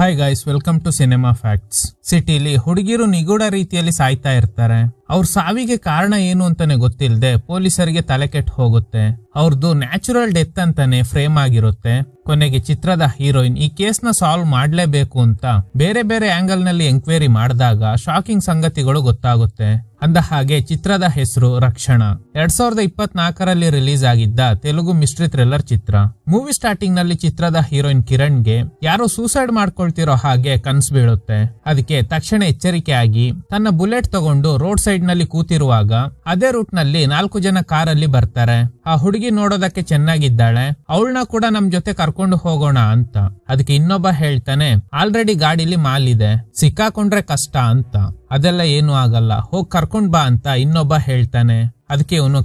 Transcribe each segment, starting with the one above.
hi guys welcome to cinema facts ಸಿಟಿಲಿ ಹುಡುಗಿರು ನಿಗೂಢ ರೀತಿಯಲ್ಲಿ ಸಾಯ್ತಾ ಇರ್ತಾರೆ ಅವ್ರ ಸಾವಿಗೆ ಕಾರಣ ಏನು ಅಂತಾನೆ ಗೊತ್ತಿಲ್ಲದೆ ಪೊಲೀಸರಿಗೆ ತಲೆ ಕೆಟ್ಟು ಹೋಗುತ್ತೆ ಅವ್ರದ್ದು ನ್ಯಾಚುರಲ್ ಡೆತ್ ಅಂತಾನೆ ಫ್ರೇಮ್ ಆಗಿರುತ್ತೆ ಕೊನೆಗೆ ಚಿತ್ರದ ಹೀರೋಯಿನ್ ಈ ಕೇಸ್ ನ ಸಾಲ್ವ್ ಮಾಡ್ಲೇಬೇಕು ಅಂತ ಬೇರೆ ಬೇರೆ ಆಂಗಲ್ ನಲ್ಲಿ ಎಂಕ್ವೈರಿ ಮಾಡಿದಾಗ ಶಾಕಿಂಗ್ ಸಂಗತಿಗಳು ಗೊತ್ತಾಗುತ್ತೆ ಅಂದ ಹಾಗೆ ಚಿತ್ರದ ಹೆಸರು ರಕ್ಷಣಾ ಎರಡ್ ಸಾವಿರದ ಇಪ್ಪತ್ನಾಲ್ಕರಲ್ಲಿ ರಿಲೀಸ್ ಆಗಿದ್ದ ತೆಲುಗು ಮಿಸ್ಟ್ರಿ ಥ್ರಿಲ್ಲರ್ ಚಿತ್ರ ಮೂವಿ ಸ್ಟಾರ್ಟಿಂಗ್ ನಲ್ಲಿ ಚಿತ್ರದ ಹೀರೋಯಿನ್ ಕಿರಣ್ ಗೆ ಯಾರೋ ಸೂಸೈಡ್ ಮಾಡ್ಕೊಳ್ತಿರೋ ಹಾಗೆ ಕನ್ಸ್ ಬೀಳುತ್ತೆ ಅದಕ್ಕೆ ತಕ್ಷಣ ಎಚ್ಚರಿಕೆ ಆಗಿ ತನ್ನ ಬುಲೆಟ್ ತಗೊಂಡು ರೋಡ್ ಸೈಡ್ ಸೈಡ್ ನಲ್ಲಿ ಕೂತಿರುವಾಗ ಅದೇ ರೂಟ್ ನಲ್ಲಿ ನಾಲ್ಕು ಜನ ಕಾರಲ್ಲಿ ಬರ್ತಾರೆ ಆ ಹುಡುಗಿ ನೋಡೋದಕ್ಕೆ ಚೆನ್ನಾಗಿದ್ದಾಳೆ ಅವಳನ್ನ ಕೂಡ ನಮ್ ಜೊತೆ ಕರ್ಕೊಂಡು ಹೋಗೋಣ ಅಂತ ಅದಕ್ಕೆ ಇನ್ನೊಬ್ಬ ಹೇಳ್ತಾನೆ ಆಲ್ರೆಡಿ ಗಾಡಿಲಿ ಮಾಲ್ ಇದೆ ಸಿಕ್ಕಾಕೊಂಡ್ರೆ ಕಷ್ಟ ಅಂತ ಅದೆಲ್ಲ ಏನು ಆಗಲ್ಲ ಹೋಗಿ ಕರ್ಕೊಂಡ್ ಬಾ ಅಂತ ಇನ್ನೊಬ್ಬ ಹೇಳ್ತಾನೆ ಅದಕ್ಕೆ ಇವನು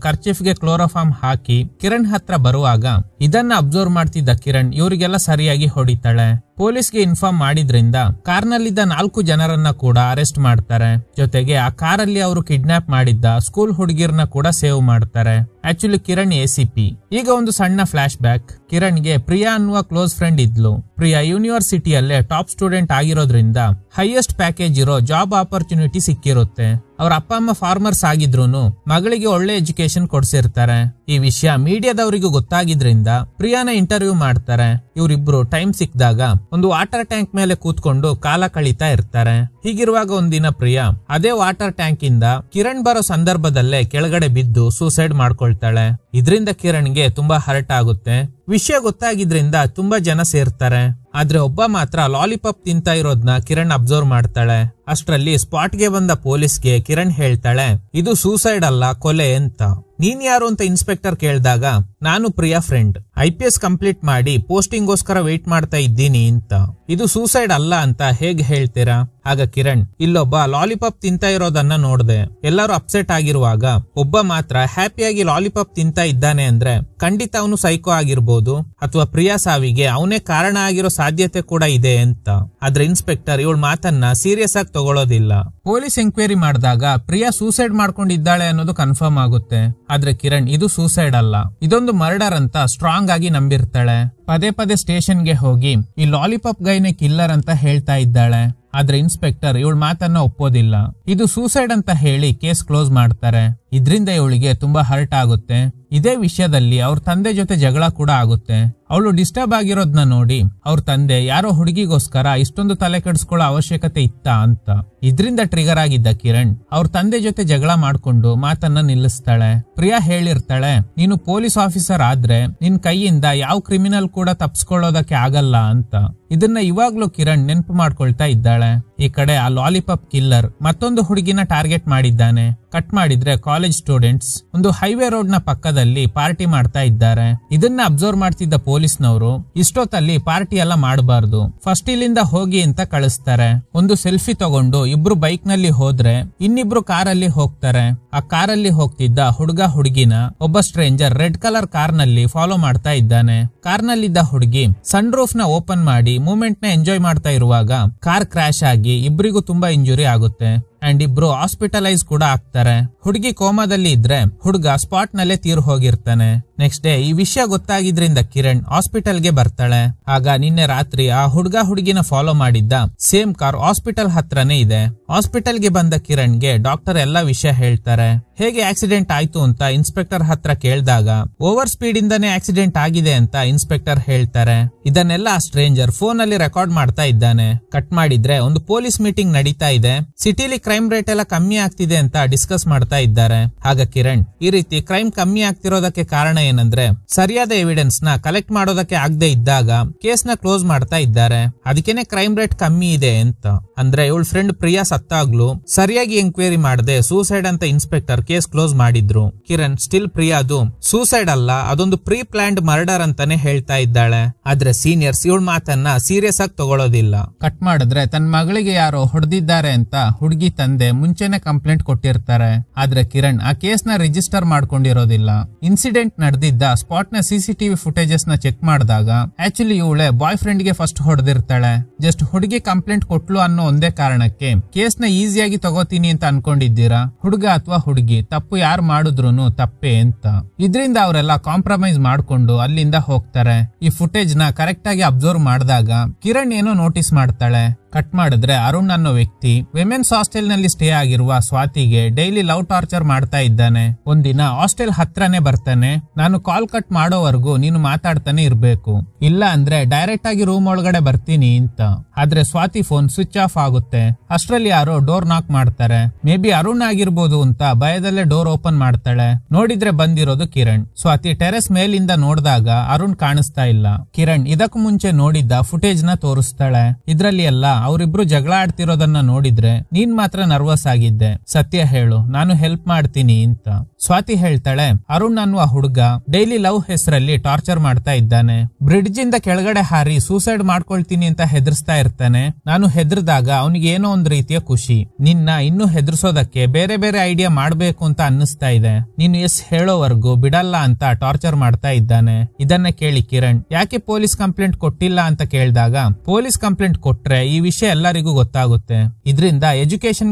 ಗೆ ಕ್ಲೋರೋಫಾರ್ಮ್ ಹಾಕಿ ಕಿರಣ್ ಹತ್ರ ಬರುವಾಗ ಇದನ್ನ ಅಬ್ಸರ್ವ್ ಮಾಡ್ತಿದ್ದ ಕಿರಣ್ ಇವರಿಗೆಲ್ಲ ಸರಿಯಾಗಿ ಹೊಡಿತಾಳೆ ಪೊಲೀಸ್ಗೆ ಇನ್ಫಾರ್ಮ್ ಮಾಡಿದ್ರಿಂದ ಕಾರ್ನಲ್ಲಿದ್ದ ನಾಲ್ಕು ಜನರನ್ನ ಕೂಡ ಅರೆಸ್ಟ್ ಮಾಡ್ತಾರೆ ಜೊತೆಗೆ ಆ ಕಾರಲ್ಲಿ ಅವರು ಕಿಡ್ನಾಪ್ ಮಾಡಿದ್ದ ಸ್ಕೂಲ್ ಹುಡುಗಿರ್ನ ಕೂಡ ಸೇವ್ ಮಾಡ್ತಾರೆ actually Kiran A C P ಈಗ ಒಂದು ಸಣ್ಣ ಫ್ಲಾಶ್ ಬ್ಯಾಕ್ ಕಿರಣ್ಗೆ ಪ್ರಿಯಾ ಅನ್ನುವ ಕ್ಲೋಸ್ ಫ್ರೆಂಡ್ ಇದ್ಲು ಪ್ರಿಯ ಯೂನಿವರ್ಸಿಟಿಯಲ್ಲೇ ಟಾಪ್ ಸ್ಟೂಡೆಂಟ್ ಆಗಿರೋದ್ರಿಂದ ಹೈಯೆಸ್ಟ್ ಪ್ಯಾಕೇಜ್ ಇರೋ ಜಾಬ್ ಆಪರ್ಚುನಿಟಿ ಸಿಕ್ಕಿರುತ್ತೆ ಅವ್ರ ಅಪ್ಪ ಅಮ್ಮ ಫಾರ್ಮರ್ಸ್ ಆಗಿದ್ರು ಮಗಳಿಗೆ ಒಳ್ಳೆ ಎಜುಕೇಶನ್ ಕೊಡ್ಸಿರ್ತಾರೆ ಈ ವಿಷಯ ಮೀಡಿಯಾದವರಿಗೂ ಗೊತ್ತಾಗಿದ್ರಿಂದ ಪ್ರಿಯಾನ ಇಂಟರ್ವ್ಯೂ ಮಾಡ್ತಾರೆ ಇವರಿಬ್ರು ಟೈಮ್ ಸಿಕ್ಕಿದಾಗ ಒಂದು ವಾಟರ್ ಟ್ಯಾಂಕ್ ಮೇಲೆ ಕೂತ್ಕೊಂಡು ಕಾಲ ಕಳೀತಾ ಇರ್ತಾರೆ ಹೀಗಿರುವಾಗ ಒಂದಿನ ಪ್ರಿಯಾ ಅದೇ ವಾಟರ್ ಟ್ಯಾಂಕ್ ಇಂದ ಕಿರಣ್ ಬರೋ ಸಂದರ್ಭದಲ್ಲೇ ಕೆಳಗಡೆ ಬಿದ್ದು ಸೂಸೈಡ್ ಮಾಡ್ಕೊಳ್ತಾಳೆ ಇದರಿಂದ ಕಿರಣ್ಗೆ ತುಂಬಾ ಹರ್ಟ್ ಆಗುತ್ತೆ ವಿಷಯ ಗೊತ್ತಾಗಿದ್ರಿಂದ ತುಂಬಾ ಜನ ಸೇರ್ತಾರೆ ಆದ್ರೆ ಒಬ್ಬ ಮಾತ್ರ ಲಾಲಿಪಾಪ್ ತಿಂತ ಇರೋದ್ನ ಕಿರಣ್ ಅಬ್ಸರ್ವ್ ಮಾಡ್ತಾಳೆ ಅಷ್ಟರಲ್ಲಿ ಸ್ಪಾಟ್ಗೆ ಬಂದ ಪೊಲೀಸ್ಗೆ ಕಿರಣ್ ಹೇಳ್ತಾಳೆ ಇದು ಸೂಸೈಡ್ ಅಲ್ಲ ಕೊಲೆ ಅಂತ ನೀನ್ ಯಾರು ಅಂತ ಇನ್ಸ್ಪೆಕ್ಟರ್ ಕೇಳಿದಾಗ ನಾನು Priya friend I P S complete ಮಾಡಿ ಪೋಸ್ಟಿಂಗ್ಗೋಸ್ಕರ ವೇಟ್ ಮಾಡ್ತಾ ಇದ್ದೀನಿ ಅಂತ ಇದು ಸೂಸೈಡ್ ಅಲ್ಲ ಅಂತ ಹೇಗೆ ಹೇಳ್ತೀರಾ ಆಗ ಕಿರಣ್ ಇಲ್ಲೊಬ್ಬ ಲಾಲಿಪಾಪ್ ತಿಂತಾ ಇರೋದನ್ನ ನೋಡ್ದೆ ಎಲ್ಲರೂ ಅಪ್ಸೆಟ್ ಆಗಿರುವಾಗ ಒಬ್ಬ ಮಾತ್ರ ಹ್ಯಾಪಿಯಾಗಿ ಲಾಲಿಪಾಪ್ ತಿಂತಾ ಇದ್ದಾನೆ ಅಂದ್ರೆ ಖಂಡಿತ ಅವನು ಸೈಕೋ ಆಗಿರ್ಬೋದು ಅಥವಾ ಪ್ರಿಯಾ ಸಾವಿಗೆ ಅವನೇ ಕಾರಣ ಆಗಿರೋ ಸಾಧ್ಯತೆ ಕೂಡ ಇದೆ ಅಂತ ಆದ್ರೆ ಇನ್ಸ್ಪೆಕ್ಟರ್ ಇವಳ ಮಾತನ್ನ ಸೀರಿಯಸ್ ಆಗಿ ತಗೊಳ್ಳೋದಿಲ್ಲ ಪೊಲೀಸ್ ಎಂಕ್ವೈರಿ ಮಾಡಿದಾಗ ಪ್ರಿಯಾ ಸೂಸೈಡ್ ಮಾಡ್ಕೊಂಡಿದ್ದಾಳೆ ಅನ್ನೋದು ಕನ್ಫರ್ಮ್ ಆಗುತ್ತೆ ಆದ್ರೆ ಕಿರಣ್ ಇದು ಸೂಸೈಡ್ ಅಲ್ಲ ಇದೊಂದು ಮರ್ಡರ್ ಅಂತ ಸ್ಟ್ರಾಂಗ್ ಆಗಿ ನಂಬಿರ್ತಾಳೆ ಪದೇ ಪದೇ ಸ್ಟೇಷನ್ ಗೆ ಹೋಗಿ ಈ ಲಾಲಿಪಾಪ್ ಗೈನೆ ಕಿಲ್ಲರ್ ಅಂತ ಹೇಳ್ತಾ ಇದ್ದಾಳೆ ಆದ್ರೆ ಇನ್ಸ್ಪೆಕ್ಟರ್ ಇವಳ ಮಾತನ್ನ ಒಪ್ಪೋದಿಲ್ಲ ಇದು ಸೂಸೈಡ್ ಅಂತ ಹೇಳಿ ಕೇಸ್ ಕ್ಲೋಸ್ ಮಾಡ್ತಾರೆ ಇದರಿಂದ ಇವಳಿಗೆ ತುಂಬಾ ಹರ್ಟ್ ಆಗುತ್ತೆ ಇದೇ ವಿಷಯದಲ್ಲಿ ಅವ್ರ ತಂದೆ ಜೊತೆ ಜಗಳ ಕೂಡ ಆಗುತ್ತೆ ಅವಳು ಡಿಸ್ಟರ್ಬ್ ಆಗಿರೋದ್ನ ನೋಡಿ ಅವ್ರ ತಂದೆ ಯಾರೋ ಹುಡುಗಿಗೋಸ್ಕರ ಇಷ್ಟೊಂದು ತಲೆ ಕೆಡಿಸ್ಕೊಳ್ಳೋ ಅವಶ್ಯಕತೆ ಇತ್ತಾ ಅಂತ ಇದರಿಂದ ಟ್ರಿಗರ್ ಆಗಿದ್ದ ಕಿರಣ್ ಅವ್ರ ತಂದೆ ಜೊತೆ ಜಗಳ ಮಾಡ್ಕೊಂಡು ಮಾತನ್ನ ನಿಲ್ಲಿಸ್ತಾಳೆ ಪ್ರಿಯಾ ಹೇಳಿರ್ತಾಳೆ ನೀನು ಪೊಲೀಸ್ ಆಫೀಸರ್ ಆದ್ರೆ ನಿನ್ ಕೈಯಿಂದ ಯಾವ ಕ್ರಿಮಿನಲ್ ಕೂಡ ತಪ್ಸ್ಕೊಳ್ಳೋದಕ್ಕೆ ಆಗಲ್ಲ ಅಂತ ಇದನ್ನ ಇವಾಗ್ಲೂ ಕಿರಣ್ ನೆನ್ಪು ಮಾಡ್ಕೊಳ್ತಾ ಇದ್ದಾಳೆ ಈ ಕಡೆ ಆ ಲಾಲಿಪಾಪ್ ಕಿಲ್ಲರ್ ಮತ್ತೊಂದು ಹುಡುಗಿನ ಟಾರ್ಗೆಟ್ ಮಾಡಿದ್ದಾನೆ ಕಟ್ ಮಾಡಿದ್ರೆ ಕಾಲೇಜ್ ಸ್ಟೂಡೆಂಟ್ಸ್ ಒಂದು ಹೈವೇ ರೋಡ್ ನ ಪಕ್ಕದಲ್ಲಿ ಪಾರ್ಟಿ ಮಾಡ್ತಾ ಇದ್ದಾರೆ ಇದನ್ನ ಅಬ್ಸರ್ವ್ ಮಾಡ್ತಿದ್ದ ಪೊಲೀಸ್ನವರು ಇಷ್ಟೊತ್ತಲ್ಲಿ ಪಾರ್ಟಿ ಎಲ್ಲ ಮಾಡಬಾರ್ದು ಫಸ್ಟ್ ಇಲ್ಲಿಂದ ಹೋಗಿ ಅಂತ ಕಳಿಸ್ತಾರೆ ಒಂದು ಸೆಲ್ಫಿ ತಗೊಂಡು ಇಬ್ರು ಬೈಕ್ ನಲ್ಲಿ ಹೋದ್ರೆ ಇನ್ನಿಬ್ರು ಕಾರಲ್ಲಿ ಹೋಗ್ತಾರೆ ಆ ಕಾರಲ್ಲಿ ಹೋಗ್ತಿದ್ದ ಹುಡುಗ ಹುಡುಗಿನ ಒಬ್ಬ ಸ್ಟ್ರೇಂಜರ್ ರೆಡ್ ಕಲರ್ ಕಾರ್ ನಲ್ಲಿ ಫಾಲೋ ಮಾಡ್ತಾ ಇದ್ದಾನೆ ಕಾರ್ ನಲ್ಲಿದ್ದ ಹುಡುಗಿ ಸನ್ ರೂಫ್ ನ ಓಪನ್ ಮಾಡಿ ಮೂಮೆಂಟ್ ನ ಎಂಜಾಯ್ ಮಾಡ್ತಾ ಇರುವಾಗ ಕಾರ್ ಕ್ರಾಶ್ ಆಗಿ ಇಬ್ಬರಿಗೂ ತುಂಬಾ ಇಂಜುರಿ ಆಗುತ್ತೆ ಅಂಡ್ ಇಬ್ರು ಹಾಸ್ಪಿಟಲೈಸ್ ಕೂಡ ಆಗ್ತಾರೆ ಹುಡುಗಿ ಕೋಮಾದಲ್ಲಿ ಇದ್ರೆ ಹುಡುಗ ಸ್ಪಾಟ್ ನಲ್ಲೇ ತೀರ್ ಹೋಗಿರ್ತಾನೆ ನೆಕ್ಸ್ಟ್ ಡೇ ಈ ವಿಷಯ ಗೊತ್ತಾಗಿದ್ರಿಂದ ಕಿರಣ್ ಹಾಸ್ಪಿಟಲ್ ಗೆ ಬರ್ತಾಳೆ ಆಗ ನಿನ್ನೆ ರಾತ್ರಿ ಆ ಹುಡುಗ ಹುಡುಗಿನ ಫಾಲೋ ಮಾಡಿದ್ದ ಸೇಮ್ ಕಾರ್ ಹಾಸ್ಪಿಟಲ್ ಹತ್ರನೇ ಇದೆ ಹಾಸ್ಪಿಟಲ್ ಗೆ ಬಂದ ಕಿರಣ್ ಗೆ ಡಾಕ್ಟರ್ ಎಲ್ಲಾ ವಿಷಯ ಹೇಳ್ತಾರೆ ಹೇಗೆ ಆಕ್ಸಿಡೆಂಟ್ ಆಯ್ತು ಅಂತ ಇನ್ಸ್ಪೆಕ್ಟರ್ ಹತ್ರ ಕೇಳಿದಾಗ ಓವರ್ ಸ್ಪೀಡ್ ಇಂದಾನೆ ಆಕ್ಸಿಡೆಂಟ್ ಆಗಿದೆ ಅಂತ ಇನ್ಸ್ಪೆಕ್ಟರ್ ಹೇಳ್ತಾರೆ ಇದನ್ನೆಲ್ಲ ಸ್ಟ್ರೇಂಜರ್ ಫೋನ್ ಅಲ್ಲಿ ರೆಕಾರ್ಡ್ ಮಾಡ್ತಾ ಇದ್ದಾನೆ ಕಟ್ ಮಾಡಿದ್ರೆ ಒಂದು ಪೊಲೀಸ್ ಮೀಟಿಂಗ್ ನಡೀತಾ ಇದೆ ಸಿಟಿಲಿ ಕ್ರೈಮ್ ಕ್ರೈಮ್ ರೇಟ್ ಎಲ್ಲ ಕಮ್ಮಿ ಆಗ್ತಿದೆ ಅಂತ ಡಿಸ್ಕಸ್ ಮಾಡ್ತಾ ಇದ್ದಾರೆ ಹಾಗ ಕಿರಣ್ ಈ ರೀತಿ ಕ್ರೈಮ್ ಕಮ್ಮಿ ಆಗ್ತಿರೋದಕ್ಕೆ ಕಾರಣ ಏನಂದ್ರೆ ಸರಿಯಾದ ಎವಿಡೆನ್ಸ್ ನ ಕಲೆಕ್ಟ್ ಮಾಡೋದಕ್ಕೆ ಆಗದೆ ಇದ್ದಾಗ ಕೇಸ್ ನ ಕ್ಲೋಸ್ ಮಾಡ್ತಾ ಇದ್ದಾರೆ ಅದಕ್ಕೇನೆ ಕ್ರೈಮ್ ರೇಟ್ ಕಮ್ಮಿ ಇದೆ ಅಂತ ಅಂದ್ರೆ ಇವಳ ಫ್ರೆಂಡ್ ಪ್ರಿಯಾ ಸತ್ತಾಗ್ಲು ಸರಿಯಾಗಿ ಎಂಕ್ವೈರಿ ಮಾಡದೆ ಸೂಸೈಡ್ ಅಂತ ಇನ್ಸ್ಪೆಕ್ಟರ್ ಕೇಸ್ ಕ್ಲೋಸ್ ಮಾಡಿದ್ರು ಕಿರಣ್ ಸ್ಟಿಲ್ ಪ್ರಿಯಾ ಅದು ಸೂಸೈಡ್ ಅಲ್ಲ ಅದೊಂದು ಪ್ರೀ ಪ್ಲಾನ್ಡ್ ಮರ್ಡರ್ ಅಂತಾನೆ ಹೇಳ್ತಾ ಇದ್ದಾಳೆ ಆದ್ರೆ ಸೀನಿಯರ್ಸ್ ಇವಳ ಮಾತನ್ನ ಸೀರಿಯಸ್ ಆಗಿ ತಗೊಳ್ಳೋದಿಲ್ಲ ಕಟ್ ಮಾಡಿದ್ರೆ ತನ್ನ ಮಗಳಿಗೆ ಯಾರೋ ಹೊಡೆದಿದ್ದಾರೆ ಅಂತ ಹುಡುಗಿ ತಂದೆ ಮುಂಚೆನೆ ಕಂಪ್ಲೇಂಟ್ ಕೊಟ್ಟಿರ್ತಾರೆ ಆದ್ರೆ ಕಿರಣ್ ಆ ಕೇಸ್ ನ ರಿಜಿಸ್ಟರ್ ಮಾಡ್ಕೊಂಡಿರೋದಿಲ್ಲ ಇನ್ಸಿಡೆಂಟ್ ನಡೆದಿದ್ದ ಸ್ಪಾಟ್ ನ ಸಿಸಿಟಿವಿ ಫುಟೇಜಸ್ ನ ಚೆಕ್ ಮಾಡಿದಾಗ ಆಕ್ಚುಲಿ ಇವಳೆ ಬಾಯ್ ಫ್ರೆಂಡ್ ಗೆ ಫಸ್ಟ್ ಹೊಡೆದಿರ್ತಾಳೆ ಜಸ್ಟ್ ಹುಡುಗಿ ಕಂಪ್ಲೇಂಟ್ ಕೊಟ್ಲು ಅನ್ನೋ ಒಂದೇ ಕಾರಣಕ್ಕೆ ಕೇಸ್ ನ ಈಸಿಯಾಗಿ ತಗೋತೀನಿ ಅಂತ ಅನ್ಕೊಂಡಿದ್ದೀರಾ ಹುಡುಗ ಅಥವಾ ಹುಡುಗಿ ತಪ್ಪು ಯಾರು ಮಾಡಿದ್ರು ತಪ್ಪೆ ಅಂತ ಇದರಿಂದ ಅವರೆಲ್ಲ ಕಾಂಪ್ರಮೈಸ್ ಮಾಡ್ಕೊಂಡು ಅಲ್ಲಿಂದ ಹೋಗ್ತಾರೆ ಈ ಫುಟೇಜ್ ನ ಕರೆಕ್ಟ್ ಆಗಿ ಅಬ್ಸರ್ವ್ ಮಾಡಿದಾಗ ಕಿರಣ್ ಏನೋ ನೋಟಿಸ್ ಮಾಡ್ತಾಳೆ ಕಟ್ ಮಾಡಿದ್ರೆ ಅರುಣ್ ಅನ್ನೋ ವ್ಯಕ್ತಿ ವಿಮೆನ್ಸ್ ಹಾಸ್ಟೆಲ್ ನಲ್ಲಿ ಸ್ಟೇ ಆಗಿರುವ ಸ್ವಾತಿಗೆ ಡೈಲಿ ಲವ್ ಟಾರ್ಚರ್ ಮಾಡ್ತಾ ಇದ್ದಾನೆ ಒಂದಿನ ಹಾಸ್ಟೆಲ್ ಹತ್ರನೇ ಬರ್ತಾನೆ ನಾನು ಕಾಲ್ ಕಟ್ ಮಾಡೋವರೆಗೂ ನೀನು ಮಾತಾಡ್ತಾನೆ ಇರಬೇಕು ಇಲ್ಲ ಅಂದ್ರೆ ಡೈರೆಕ್ಟ್ ಆಗಿ ರೂಮ್ ಒಳಗಡೆ ಬರ್ತೀನಿ ಅಂತ ಆದ್ರೆ ಸ್ವಾತಿ ಫೋನ್ ಸ್ವಿಚ್ ಆಫ್ ಆಗುತ್ತೆ ಅಷ್ಟ್ರಲ್ಲಿ ಯಾರೋ ಡೋರ್ ನಾಕ್ ಮಾಡ್ತಾರೆ ಮೇ ಬಿ ಅರುಣ್ ಆಗಿರ್ಬೋದು ಅಂತ ಭಯದಲ್ಲೇ ಡೋರ್ ಓಪನ್ ಮಾಡ್ತಾಳೆ ನೋಡಿದ್ರೆ ಬಂದಿರೋದು ಕಿರಣ್ ಸ್ವಾತಿ ಟೆರೆಸ್ ಮೇಲಿಂದ ನೋಡಿದಾಗ ಅರುಣ್ ಕಾಣಿಸ್ತಾ ಇಲ್ಲ ಕಿರಣ್ ಇದಕ್ಕೂ ಮುಂಚೆ ನೋಡಿದ್ದ ಫುಟೇಜ್ ನ ತೋರಿಸ್ತಾಳೆ ಇದ್ರಲ್ಲಿ ಎಲ್ಲ ಅವರಿಬ್ರು ಜಗಳ ಆಡ್ತಿರೋದನ್ನ ನೋಡಿದ್ರೆ ನೀನ್ ಮಾತ್ರ ನರ್ವಸ್ ಆಗಿದ್ದೆ ಸತ್ಯ ಹೇಳು ನಾನು ಹೆಲ್ಪ್ ಮಾಡ್ತೀನಿ ಅಂತ ಸ್ವಾತಿ ಹೇಳ್ತಾಳೆ ಅರುಣ್ ಅನ್ನುವ ಹುಡುಗ ಡೈಲಿ ಲವ್ ಹೆಸರಲ್ಲಿ ಟಾರ್ಚರ್ ಮಾಡ್ತಾ ಇದ್ದಾನೆ ಬ್ರಿಡ್ಜ್ ಇಂದ ಕೆಳಗಡೆ ಹಾರಿ ಸೂಸೈಡ್ ಮಾಡ್ಕೊಳ್ತೀನಿ ಅಂತ ಹೆದರ್ಸ್ತಾ ಇರ್ತಾನೆ ನಾನು ಹೆದರ್ದಾಗ ಅವನಿಗೆ ಏನೋ ಒಂದ್ ರೀತಿಯ ಖುಷಿ ನಿನ್ನ ಇನ್ನು ಹೆದರ್ಸೋದಕ್ಕೆ ಬೇರೆ ಬೇರೆ ಐಡಿಯಾ ಮಾಡ್ಬೇಕು ಅಂತ ಅನ್ನಿಸ್ತಾ ಇದೆ ನೀನು ಎಸ್ ಹೇಳೋವರೆಗೂ ಬಿಡಲ್ಲ ಅಂತ ಟಾರ್ಚರ್ ಮಾಡ್ತಾ ಇದ್ದಾನೆ ಇದನ್ನ ಕೇಳಿ ಕಿರಣ್ ಯಾಕೆ ಪೊಲೀಸ್ ಕಂಪ್ಲೇಂಟ್ ಕೊಟ್ಟಿಲ್ಲ ಅಂತ ಕೇಳಿದಾಗ ಪೊಲೀಸ್ ಕಂಪ್ಲೇಂಟ್ ಕೊಟ್ರೆ ಈ ವಿಷಯ ವಿಷಯ ಎಲ್ಲರಿಗೂ ಗೊತ್ತಾಗುತ್ತೆ ಇದರಿಂದ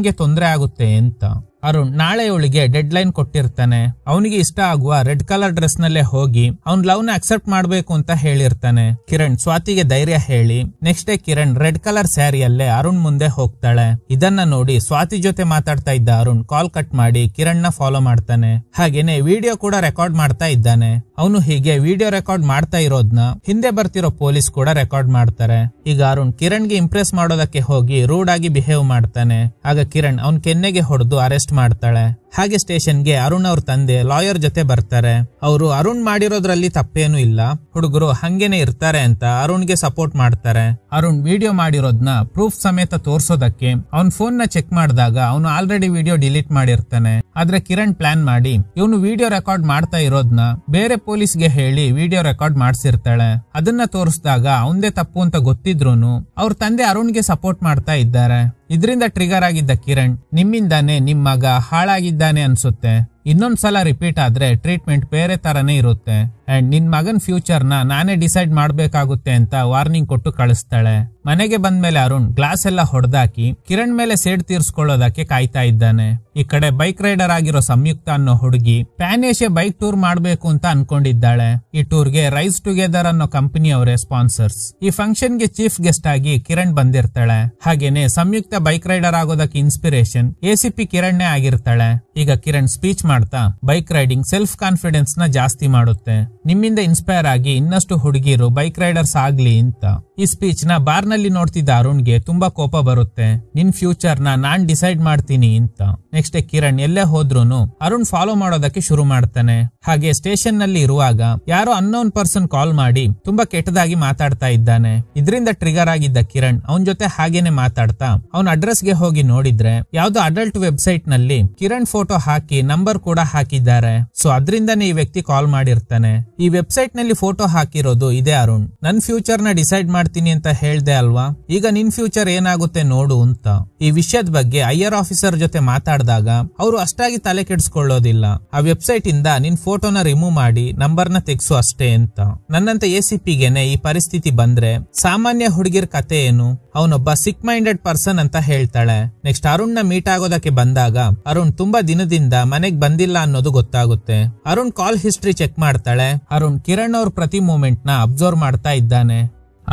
ಗೆ ತೊಂದರೆ ಆಗುತ್ತೆ ಅಂತ ಅರುಣ್ ನಾಳೆ ಅವಳಿಗೆ ಡೆಡ್ ಲೈನ್ ಕೊಟ್ಟಿರ್ತಾನೆ ಅವನಿಗೆ ಇಷ್ಟ ಆಗುವ ರೆಡ್ ಕಲರ್ ಡ್ರೆಸ್ ನಲ್ಲೇ ಹೋಗಿ ಅವ್ನ್ ಲವ್ ನ ಅಕ್ಸೆಪ್ಟ್ ಮಾಡ್ಬೇಕು ಅಂತ ಹೇಳಿರ್ತಾನೆ ಕಿರಣ್ ಸ್ವಾತಿಗೆ ಧೈರ್ಯ ಹೇಳಿ next day Kiran red colour ಸ್ಯಾರಿಯಲ್ಲೇ ಅರುಣ್ ಮುಂದೆ ಹೋಗ್ತಾಳೆ ಇದನ್ನ ನೋಡಿ ಸ್ವಾತಿ ಜೊತೆ ಮಾತಾಡ್ತಾ ಇದ್ದ ಅರುಣ್ ಕಾಲ್ ಕಟ್ ಮಾಡಿ ಕಿರಣ್ ನ ಫಾಲೋ ಮಾಡ್ತಾನೆ ಹಾಗೇನೆ ವಿಡಿಯೋ ಕೂಡ ರೆಕಾರ್ಡ್ ಮಾಡ್ತಾ ಇದ್ದಾನೆ ಅವನು ಹೀಗೆ ವಿಡಿಯೋ ರೆಕಾರ್ಡ್ ಮಾಡ್ತಾ ಇರೋದ್ನ ಹಿಂದೆ ಬರ್ತಿರೋ ಪೊಲೀಸ್ ಕೂಡ ರೆಕಾರ್ಡ್ ಮಾಡ್ತಾರೆ ಈಗ ಅರುಣ್ ಕಿರಣ್ಗೆ ಇಂಪ್ರೆಸ್ ಮಾಡೋದಕ್ಕೆ ಹೋಗಿ ರೂಡ್ ಆಗಿ ಬಿಹೇವ್ ಮಾಡ್ತಾನೆ ಆಗ ಕಿರಣ್ ಅವನ್ ಕೆನ್ನೆಗೆ ಹೊಡೆದು ಅರೆಸ್ಟ್ ಮಾಡ್ತಾಳೆ ಹಾಗೆ ಸ್ಟೇಷನ್ಗೆ ಅರುಣ್ ಅವ್ರ ತಂದೆ ಲಾಯರ್ ಜೊತೆ ಬರ್ತಾರೆ ಅವರು ಅರುಣ್ ಮಾಡಿರೋದ್ರಲ್ಲಿ ತಪ್ಪೇನು ಇಲ್ಲ ಹುಡುಗರು ಹಂಗೇನೆ ಇರ್ತಾರೆ ಅಂತ ಅರುಣ್ಗೆ ಸಪೋರ್ಟ್ ಮಾಡ್ತಾರೆ ಅರುಣ್ ವಿಡಿಯೋ ಮಾಡಿರೋದ್ನ ಪ್ರೂಫ್ ಸಮೇತ ತೋರ್ಸೋದಕ್ಕೆ ಅವನ್ ಫೋನ್ ನ ಚೆಕ್ ಮಾಡಿದಾಗ ಅವನು ಆಲ್ರೆಡಿ ವಿಡಿಯೋ ಡಿಲೀಟ್ ಮಾಡಿರ್ತಾನೆ ಆದ್ರೆ ಕಿರಣ್ ಪ್ಲಾನ್ ಮಾಡಿ ಇವನು ವಿಡಿಯೋ ರೆಕಾರ್ಡ್ ಮಾಡ್ತಾ ಇರೋದ್ನ ಬೇರೆ ಪೊಲೀಸ್ಗೆ ಹೇಳಿ ವಿಡಿಯೋ ರೆಕಾರ್ಡ್ ಮಾಡ್ಸಿರ್ತಾಳೆ ಅದನ್ನ ತೋರಿಸಿದಾಗ ಅವಂದೇ ತಪ್ಪು ಅಂತ ಗೊತ್ತಿದ್ರು ಅವ್ರ ತಂದೆ ಅರುಣ್ಗೆ ಸಪೋರ್ಟ್ ಮಾಡ್ತಾ ಇದ್ದಾರೆ ಇದರಿಂದ ಟ್ರಿಗರ್ ಆಗಿದ್ದ ಕಿರಣ್ ನಿಮ್ಮಿಂದಾನೆ ನಿಮ್ ಮಗ ಹಾಳಾಗಿದ್ದಾನೆ ಅನ್ಸುತ್ತೆ ಇನ್ನೊಂದ್ಸಲ ರಿಪೀಟ್ ಆದ್ರೆ ಟ್ರೀಟ್ಮೆಂಟ್ ಬೇರೆ ತರನೇ ಇರುತ್ತೆ ಅಂಡ್ ನಿನ್ ಮಗನ್ ಫ್ಯೂಚರ್ನ ನಾನೇ ಡಿಸೈಡ್ ಮಾಡ್ಬೇಕಾಗುತ್ತೆ ಅಂತ ವಾರ್ನಿಂಗ್ ಕೊಟ್ಟು ಕಳಿಸ್ತಾಳೆ ಮನೆಗೆ ಬಂದ ಮೇಲೆ ಅರುಣ್ ಗ್ಲಾಸ್ ಎಲ್ಲ ಹೊಡೆದಾಕಿ ಕಿರಣ್ ಮೇಲೆ ಸೇಡ್ ತೀರ್ಸ್ಕೊಳ್ಳೋದಕ್ಕೆ ಕಾಯ್ತಾ ಇದ್ದಾನೆ ಈ ಕಡೆ ಬೈಕ್ ರೈಡರ್ ಆಗಿರೋ ಸಂಯುಕ್ತ ಅನ್ನೋ ಹುಡುಗಿ ಪ್ಯಾನ್ ಬೈಕ್ ಟೂರ್ ಮಾಡಬೇಕು ಅಂತ ಅನ್ಕೊಂಡಿದ್ದಾಳೆ ಈ ಟೂರ್ ಗೆ ರೈಸ್ ಟುಗೆದರ್ ಅನ್ನೋ ಕಂಪನಿ ಅವರೇ ಸ್ಪಾನ್ಸರ್ಸ್ ಈ ಫಂಕ್ಷನ್ ಗೆ ಚೀಫ್ ಗೆಸ್ಟ್ ಆಗಿ ಕಿರಣ್ ಬಂದಿರ್ತಾಳೆ ಹಾಗೇನೆ ಸಂಯುಕ್ತ ಬೈಕ್ ರೈಡರ್ ಆಗೋದಕ್ಕೆ ಇನ್ಸ್ಪಿರೇಷನ್ ಎಸಿಪಿ ನೇ ಆಗಿರ್ತಾಳೆ ಈಗ ಕಿರಣ್ ಸ್ಪೀಚ್ ಮಾಡ್ತಾ ಬೈಕ್ ರೈಡಿಂಗ್ ಸೆಲ್ಫ್ ಕಾನ್ಫಿಡೆನ್ಸ್ ನ ಜಾಸ್ತಿ ಮಾಡುತ್ತೆ ನಿಮ್ಮಿಂದ ಇನ್ಸ್ಪೈರ್ ಆಗಿ ಇನ್ನಷ್ಟು ಹುಡುಗಿರು ಬೈಕ್ ರೈಡರ್ಸ್ ಆಗ್ಲಿ ಅಂತ ಈ ಸ್ಪೀಚ್ ನ ಬಾರ್ನ ಅಲ್ಲಿ ನೋಡ್ತಿದ್ದ ಅರುಣ್ಗೆ ತುಂಬಾ ಕೋಪ ಬರುತ್ತೆ ನಿನ್ ಫ್ಯೂಚರ್ ನಾನ್ ಡಿಸೈಡ್ ಮಾಡ್ತೀನಿ ಅಂತ ನೆಕ್ಸ್ಟ್ ಕಿರಣ್ ಎಲ್ಲೇ ಹೋದ್ರು ಅರುಣ್ ಫಾಲೋ ಮಾಡೋದಕ್ಕೆ ಶುರು ಮಾಡ್ತಾನೆ ಹಾಗೆ ಸ್ಟೇಷನ್ ನಲ್ಲಿ ಇರುವಾಗ ಯಾರೋ ಅನ್ನೋನ್ ಪರ್ಸನ್ ಕಾಲ್ ಮಾಡಿ ತುಂಬಾ ಕೆಟ್ಟದಾಗಿ ಮಾತಾಡ್ತಾ ಇದ್ದಾನೆ ಇದರಿಂದ ಟ್ರಿಗರ್ ಆಗಿದ್ದ ಕಿರಣ್ ಅವನ್ ಜೊತೆ ಹಾಗೇನೆ ಮಾತಾಡ್ತಾ ಅವನ ಅಡ್ರೆಸ್ ಗೆ ಹೋಗಿ ನೋಡಿದ್ರೆ ಯಾವ್ದೋ ಅಡಲ್ಟ್ ವೆಬ್ಸೈಟ್ ನಲ್ಲಿ ಕಿರಣ್ ಫೋಟೋ ಹಾಕಿ ನಂಬರ್ ಕೂಡ ಹಾಕಿದ್ದಾರೆ ಸೊ ಅದರಿಂದನೇ ಈ ವ್ಯಕ್ತಿ ಕಾಲ್ ಮಾಡಿರ್ತಾನೆ ಈ ವೆಬ್ಸೈಟ್ ನಲ್ಲಿ ಫೋಟೋ ಹಾಕಿರೋದು ಇದೇ ಅರುಣ್ ನನ್ ಫ್ಯೂಚರ್ ನ ಡಿಸೈಡ್ ಮಾಡ್ತೀನಿ ಅಂತ ಹೇಳ್ದೆ ಅಲ್ವಾ ಈಗ ನಿನ್ ಫ್ಯೂಚರ್ ಏನಾಗುತ್ತೆ ನೋಡು ಅಂತ ಈ ವಿಷಯದ ಬಗ್ಗೆ ಐಆರ್ ಆಫೀಸರ್ ಜೊತೆ ಮಾತಾಡಿದಾಗ ಅವರು ಅಷ್ಟಾಗಿ ತಲೆ ಕೆಡಿಸ್ಕೊಳ್ಳೋದಿಲ್ಲ ಆ ವೆಬ್ಸೈಟ್ ಇಂದ ನಿನ್ ಫೋಟೋ ಫೋಟೋನ ರಿಮೂವ್ ಮಾಡಿ ನಂಬರ್ನ ತೆಗ್ಸು ಅಷ್ಟೇ ಅಂತ ನನ್ನಂತ ಎ ಸಿ ಪಿಗೆನೆ ಈ ಪರಿಸ್ಥಿತಿ ಬಂದ್ರೆ ಸಾಮಾನ್ಯ ಹುಡುಗಿರ್ ಕತೆ ಏನು ಅವನೊಬ್ಬ ಸಿಕ್ ಮೈಂಡೆಡ್ ಪರ್ಸನ್ ಅಂತ ಹೇಳ್ತಾಳೆ ನೆಕ್ಸ್ಟ್ ಅರುಣ್ ನ ಮೀಟ್ ಆಗೋದಕ್ಕೆ ಬಂದಾಗ ಅರುಣ್ ತುಂಬಾ ದಿನದಿಂದ ಮನೆಗ್ ಬಂದಿಲ್ಲ ಅನ್ನೋದು ಗೊತ್ತಾಗುತ್ತೆ ಅರುಣ್ ಕಾಲ್ ಹಿಸ್ಟ್ರಿ ಚೆಕ್ ಮಾಡ್ತಾಳೆ ಅರುಣ್ ಕಿರಣ್ ಅವ್ರ ಪ್ರತಿ ಮೂಮೆಂಟ್ ನ ಅಬ್ಸರ್ವ್ ಮಾಡ್ತಾ ಇದ್ದಾನೆ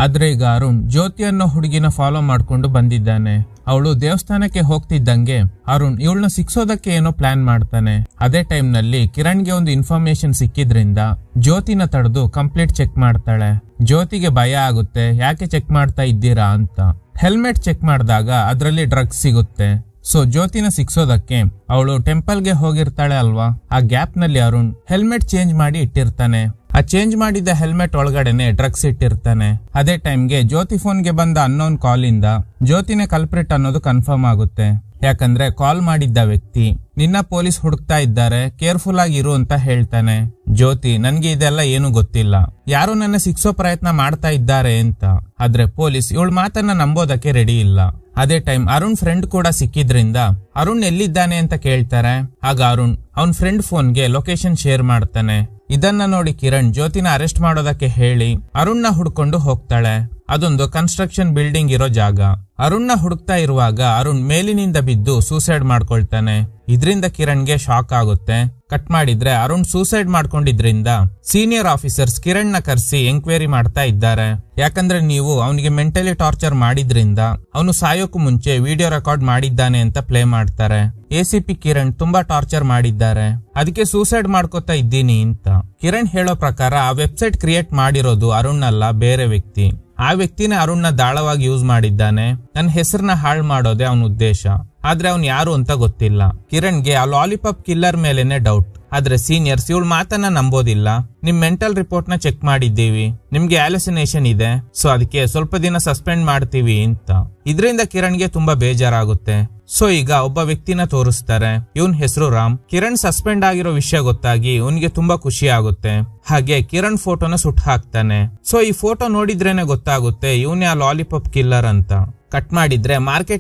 ಆದ್ರೆ ಈಗ ಅರುಣ್ ಜ್ಯೋತಿ ಅನ್ನೋ ಹುಡುಗಿನ ಫಾಲೋ ಮಾಡ್ಕೊಂಡು ಬಂದಿದ್ದಾನೆ ಅವಳು ದೇವಸ್ಥಾನಕ್ಕೆ ಹೋಗ್ತಿದ್ದಂಗೆ ಅರುಣ್ ಇವಳನ್ನ ಸಿಕ್ಸೋದಕ್ಕೆ ಏನೋ ಪ್ಲಾನ್ ಮಾಡ್ತಾನೆ ಅದೇ ಟೈಮ್ ನಲ್ಲಿ ಕಿರಣ್ಗೆ ಒಂದು ಇನ್ಫಾರ್ಮೇಶನ್ ಸಿಕ್ಕಿದ್ರಿಂದ ಜ್ಯೋತಿನ ತಡೆದು ಕಂಪ್ಲೀಟ್ ಚೆಕ್ ಮಾಡ್ತಾಳೆ ಜ್ಯೋತಿಗೆ ಭಯ ಆಗುತ್ತೆ ಯಾಕೆ ಚೆಕ್ ಮಾಡ್ತಾ ಇದ್ದೀರಾ ಅಂತ ಹೆಲ್ಮೆಟ್ ಚೆಕ್ ಮಾಡಿದಾಗ ಅದರಲ್ಲಿ ಡ್ರಗ್ಸ್ ಸಿಗುತ್ತೆ ಸೊ ಜ್ಯೋತಿನ ಸಿಕ್ಸೋದಕ್ಕೆ ಅವಳು ಟೆಂಪಲ್ಗೆ ಹೋಗಿರ್ತಾಳೆ ಅಲ್ವಾ ಆ ಗ್ಯಾಪ್ ನಲ್ಲಿ ಅರುಣ್ ಹೆಲ್ಮೆಟ್ ಚೇಂಜ್ ಮಾಡಿ ಇಟ್ಟಿರ್ತಾನೆ ಆ ಚೇಂಜ್ ಮಾಡಿದ್ದ ಹೆಲ್ಮೆಟ್ ಒಳಗಡೆನೆ ಡ್ರಗ್ಸ್ ಇಟ್ಟಿರ್ತಾನೆ ಅದೇ ಟೈಮ್ಗೆ ಜ್ಯೋತಿ ಫೋನ್ಗೆ ಬಂದ ಅನ್ನೋನ್ ಕಾಲಿಂದ ಜ್ಯೋತಿನೇ ಕಲ್ಪ್ರಿಟ್ ಅನ್ನೋದು ಕನ್ಫರ್ಮ್ ಆಗುತ್ತೆ ಯಾಕಂದ್ರೆ ಕಾಲ್ ಮಾಡಿದ್ದ ವ್ಯಕ್ತಿ ನಿನ್ನ ಪೊಲೀಸ್ ಹುಡುಕ್ತಾ ಇದ್ದಾರೆ ಕೇರ್ಫುಲ್ ಆಗಿ ಇರು ಅಂತ ಹೇಳ್ತಾನೆ ಜ್ಯೋತಿ ನನ್ಗೆ ಇದೆಲ್ಲ ಏನು ಗೊತ್ತಿಲ್ಲ ಯಾರು ನನ್ನ ಸಿಕ್ಸೋ ಪ್ರಯತ್ನ ಮಾಡ್ತಾ ಇದ್ದಾರೆ ಅಂತ ಆದ್ರೆ ಪೊಲೀಸ್ ಇವಳ ಮಾತನ್ನ ನಂಬೋದಕ್ಕೆ ರೆಡಿ ಇಲ್ಲ ಅದೇ ಟೈಮ್ ಅರುಣ್ ಫ್ರೆಂಡ್ ಕೂಡ ಸಿಕ್ಕಿದ್ರಿಂದ ಅರುಣ್ ಎಲ್ಲಿದ್ದಾನೆ ಅಂತ ಕೇಳ್ತಾರೆ ಆಗ ಅರುಣ್ ಅವನ್ ಫ್ರೆಂಡ್ ಫೋನ್ಗೆ ಲೊಕೇಶನ್ ಶೇರ್ ಮಾಡ್ತಾನೆ ಇದನ್ನ ನೋಡಿ ಕಿರಣ್ ಜ್ಯೋತಿನ ಅರೆಸ್ಟ್ ಮಾಡೋದಕ್ಕೆ ಹೇಳಿ ಅರುಣ್ನ ಹುಡ್ಕೊಂಡು ಹೋಗ್ತಾಳೆ ಅದೊಂದು ಕನ್ಸ್ಟ್ರಕ್ಷನ್ ಬಿಲ್ಡಿಂಗ್ ಇರೋ ಜಾಗ ಅರುಣ್ನ ಹುಡುಕ್ತಾ ಇರುವಾಗ ಅರುಣ್ ಮೇಲಿನಿಂದ ಬಿದ್ದು ಸೂಸೈಡ್ ಮಾಡ್ಕೊಳ್ತಾನೆ ಇದರಿಂದ ಕಿರಣ್ಗೆ ಶಾಕ್ ಆಗುತ್ತೆ ಕಟ್ ಮಾಡಿದ್ರೆ ಅರುಣ್ ಸೂಸೈಡ್ ಮಾಡ್ಕೊಂಡಿದ್ರಿಂದ ಸೀನಿಯರ್ ಆಫೀಸರ್ಸ್ ಕಿರಣ್ ನ ಕರೆಸಿ ಎಂಕ್ವೈರಿ ಮಾಡ್ತಾ ಇದ್ದಾರೆ ಯಾಕಂದ್ರೆ ನೀವು ಅವನಿಗೆ ಮೆಂಟಲಿ ಟಾರ್ಚರ್ ಮಾಡಿದ್ರಿಂದ ಅವನು ಸಾಯೋಕು ಮುಂಚೆ ವಿಡಿಯೋ ರೆಕಾರ್ಡ್ ಮಾಡಿದ್ದಾನೆ ಅಂತ ಪ್ಲೇ ಮಾಡ್ತಾರೆ ಎ ಸಿ ಪಿ ಕಿರಣ್ ತುಂಬಾ ಟಾರ್ಚರ್ ಮಾಡಿದ್ದಾರೆ ಅದಕ್ಕೆ ಸೂಸೈಡ್ ಮಾಡ್ಕೋತಾ ಇದ್ದೀನಿ ಅಂತ ಕಿರಣ್ ಹೇಳೋ ಪ್ರಕಾರ ಆ ವೆಬ್ಸೈಟ್ ಕ್ರಿಯೇಟ್ ಮಾಡಿರೋದು ಅರುಣ್ ಅಲ್ಲ ಬೇರೆ ವ್ಯಕ್ತಿ ಆ ವ್ಯಕ್ತಿನೇ ಅರುಣ್ನ ದಾಳವಾಗಿ ಯೂಸ್ ಮಾಡಿದ್ದಾನೆ ನನ್ನ ಹೆಸರನ್ನ ಹಾಳು ಮಾಡೋದೇ ಅವನ ಉದ್ದೇಶ ಆದ್ರೆ ಅವ್ನು ಯಾರು ಅಂತ ಗೊತ್ತಿಲ್ಲ ಕಿರಣ್ಗೆ ಆ ಲಾಲಿಪಾಪ್ ಕಿಲ್ಲರ್ ಮೇಲೆನೆ ಡೌಟ್ ಆದ್ರೆ ಸೀನಿಯರ್ಸ್ ಇವಳ ಮಾತನ್ನ ನಂಬೋದಿಲ್ಲ ನಿಮ್ ಮೆಂಟಲ್ ರಿಪೋರ್ಟ್ ನ ಚೆಕ್ ಮಾಡಿದ್ದೀವಿ ನಿಮ್ಗೆ ಆಲೋಸಿನೇಷನ್ ಇದೆ ಸೊ ಅದಕ್ಕೆ ಸ್ವಲ್ಪ ದಿನ ಸಸ್ಪೆಂಡ್ ಮಾಡ್ತೀವಿ ಅಂತ ಇದರಿಂದ ಕಿರಣ್ಗೆ ತುಂಬಾ ಬೇಜಾರಾಗುತ್ತೆ ಸೊ ಈಗ ಒಬ್ಬ ವ್ಯಕ್ತಿನ ತೋರಿಸ್ತಾರೆ ಇವನ್ ಹೆಸರು ರಾಮ್ ಕಿರಣ್ ಸಸ್ಪೆಂಡ್ ಆಗಿರೋ ವಿಷಯ ಗೊತ್ತಾಗಿ ಅವನಿಗೆ ತುಂಬಾ ಖುಷಿ ಆಗುತ್ತೆ ಹಾಗೆ ಕಿರಣ್ ಫೋಟೋನ ಸುಟ್ಟು ಹಾಕ್ತಾನೆ ಸೊ ಈ ಫೋಟೋ ನೋಡಿದ್ರೇನೆ ಗೊತ್ತಾಗುತ್ತೆ ಇವನೇ ಆ ಲಾಲಿಪಾಪ್ ಕಿಲ್ಲರ್ ಅಂತ ಕಟ್ ಮಾಡಿದ್ರೆ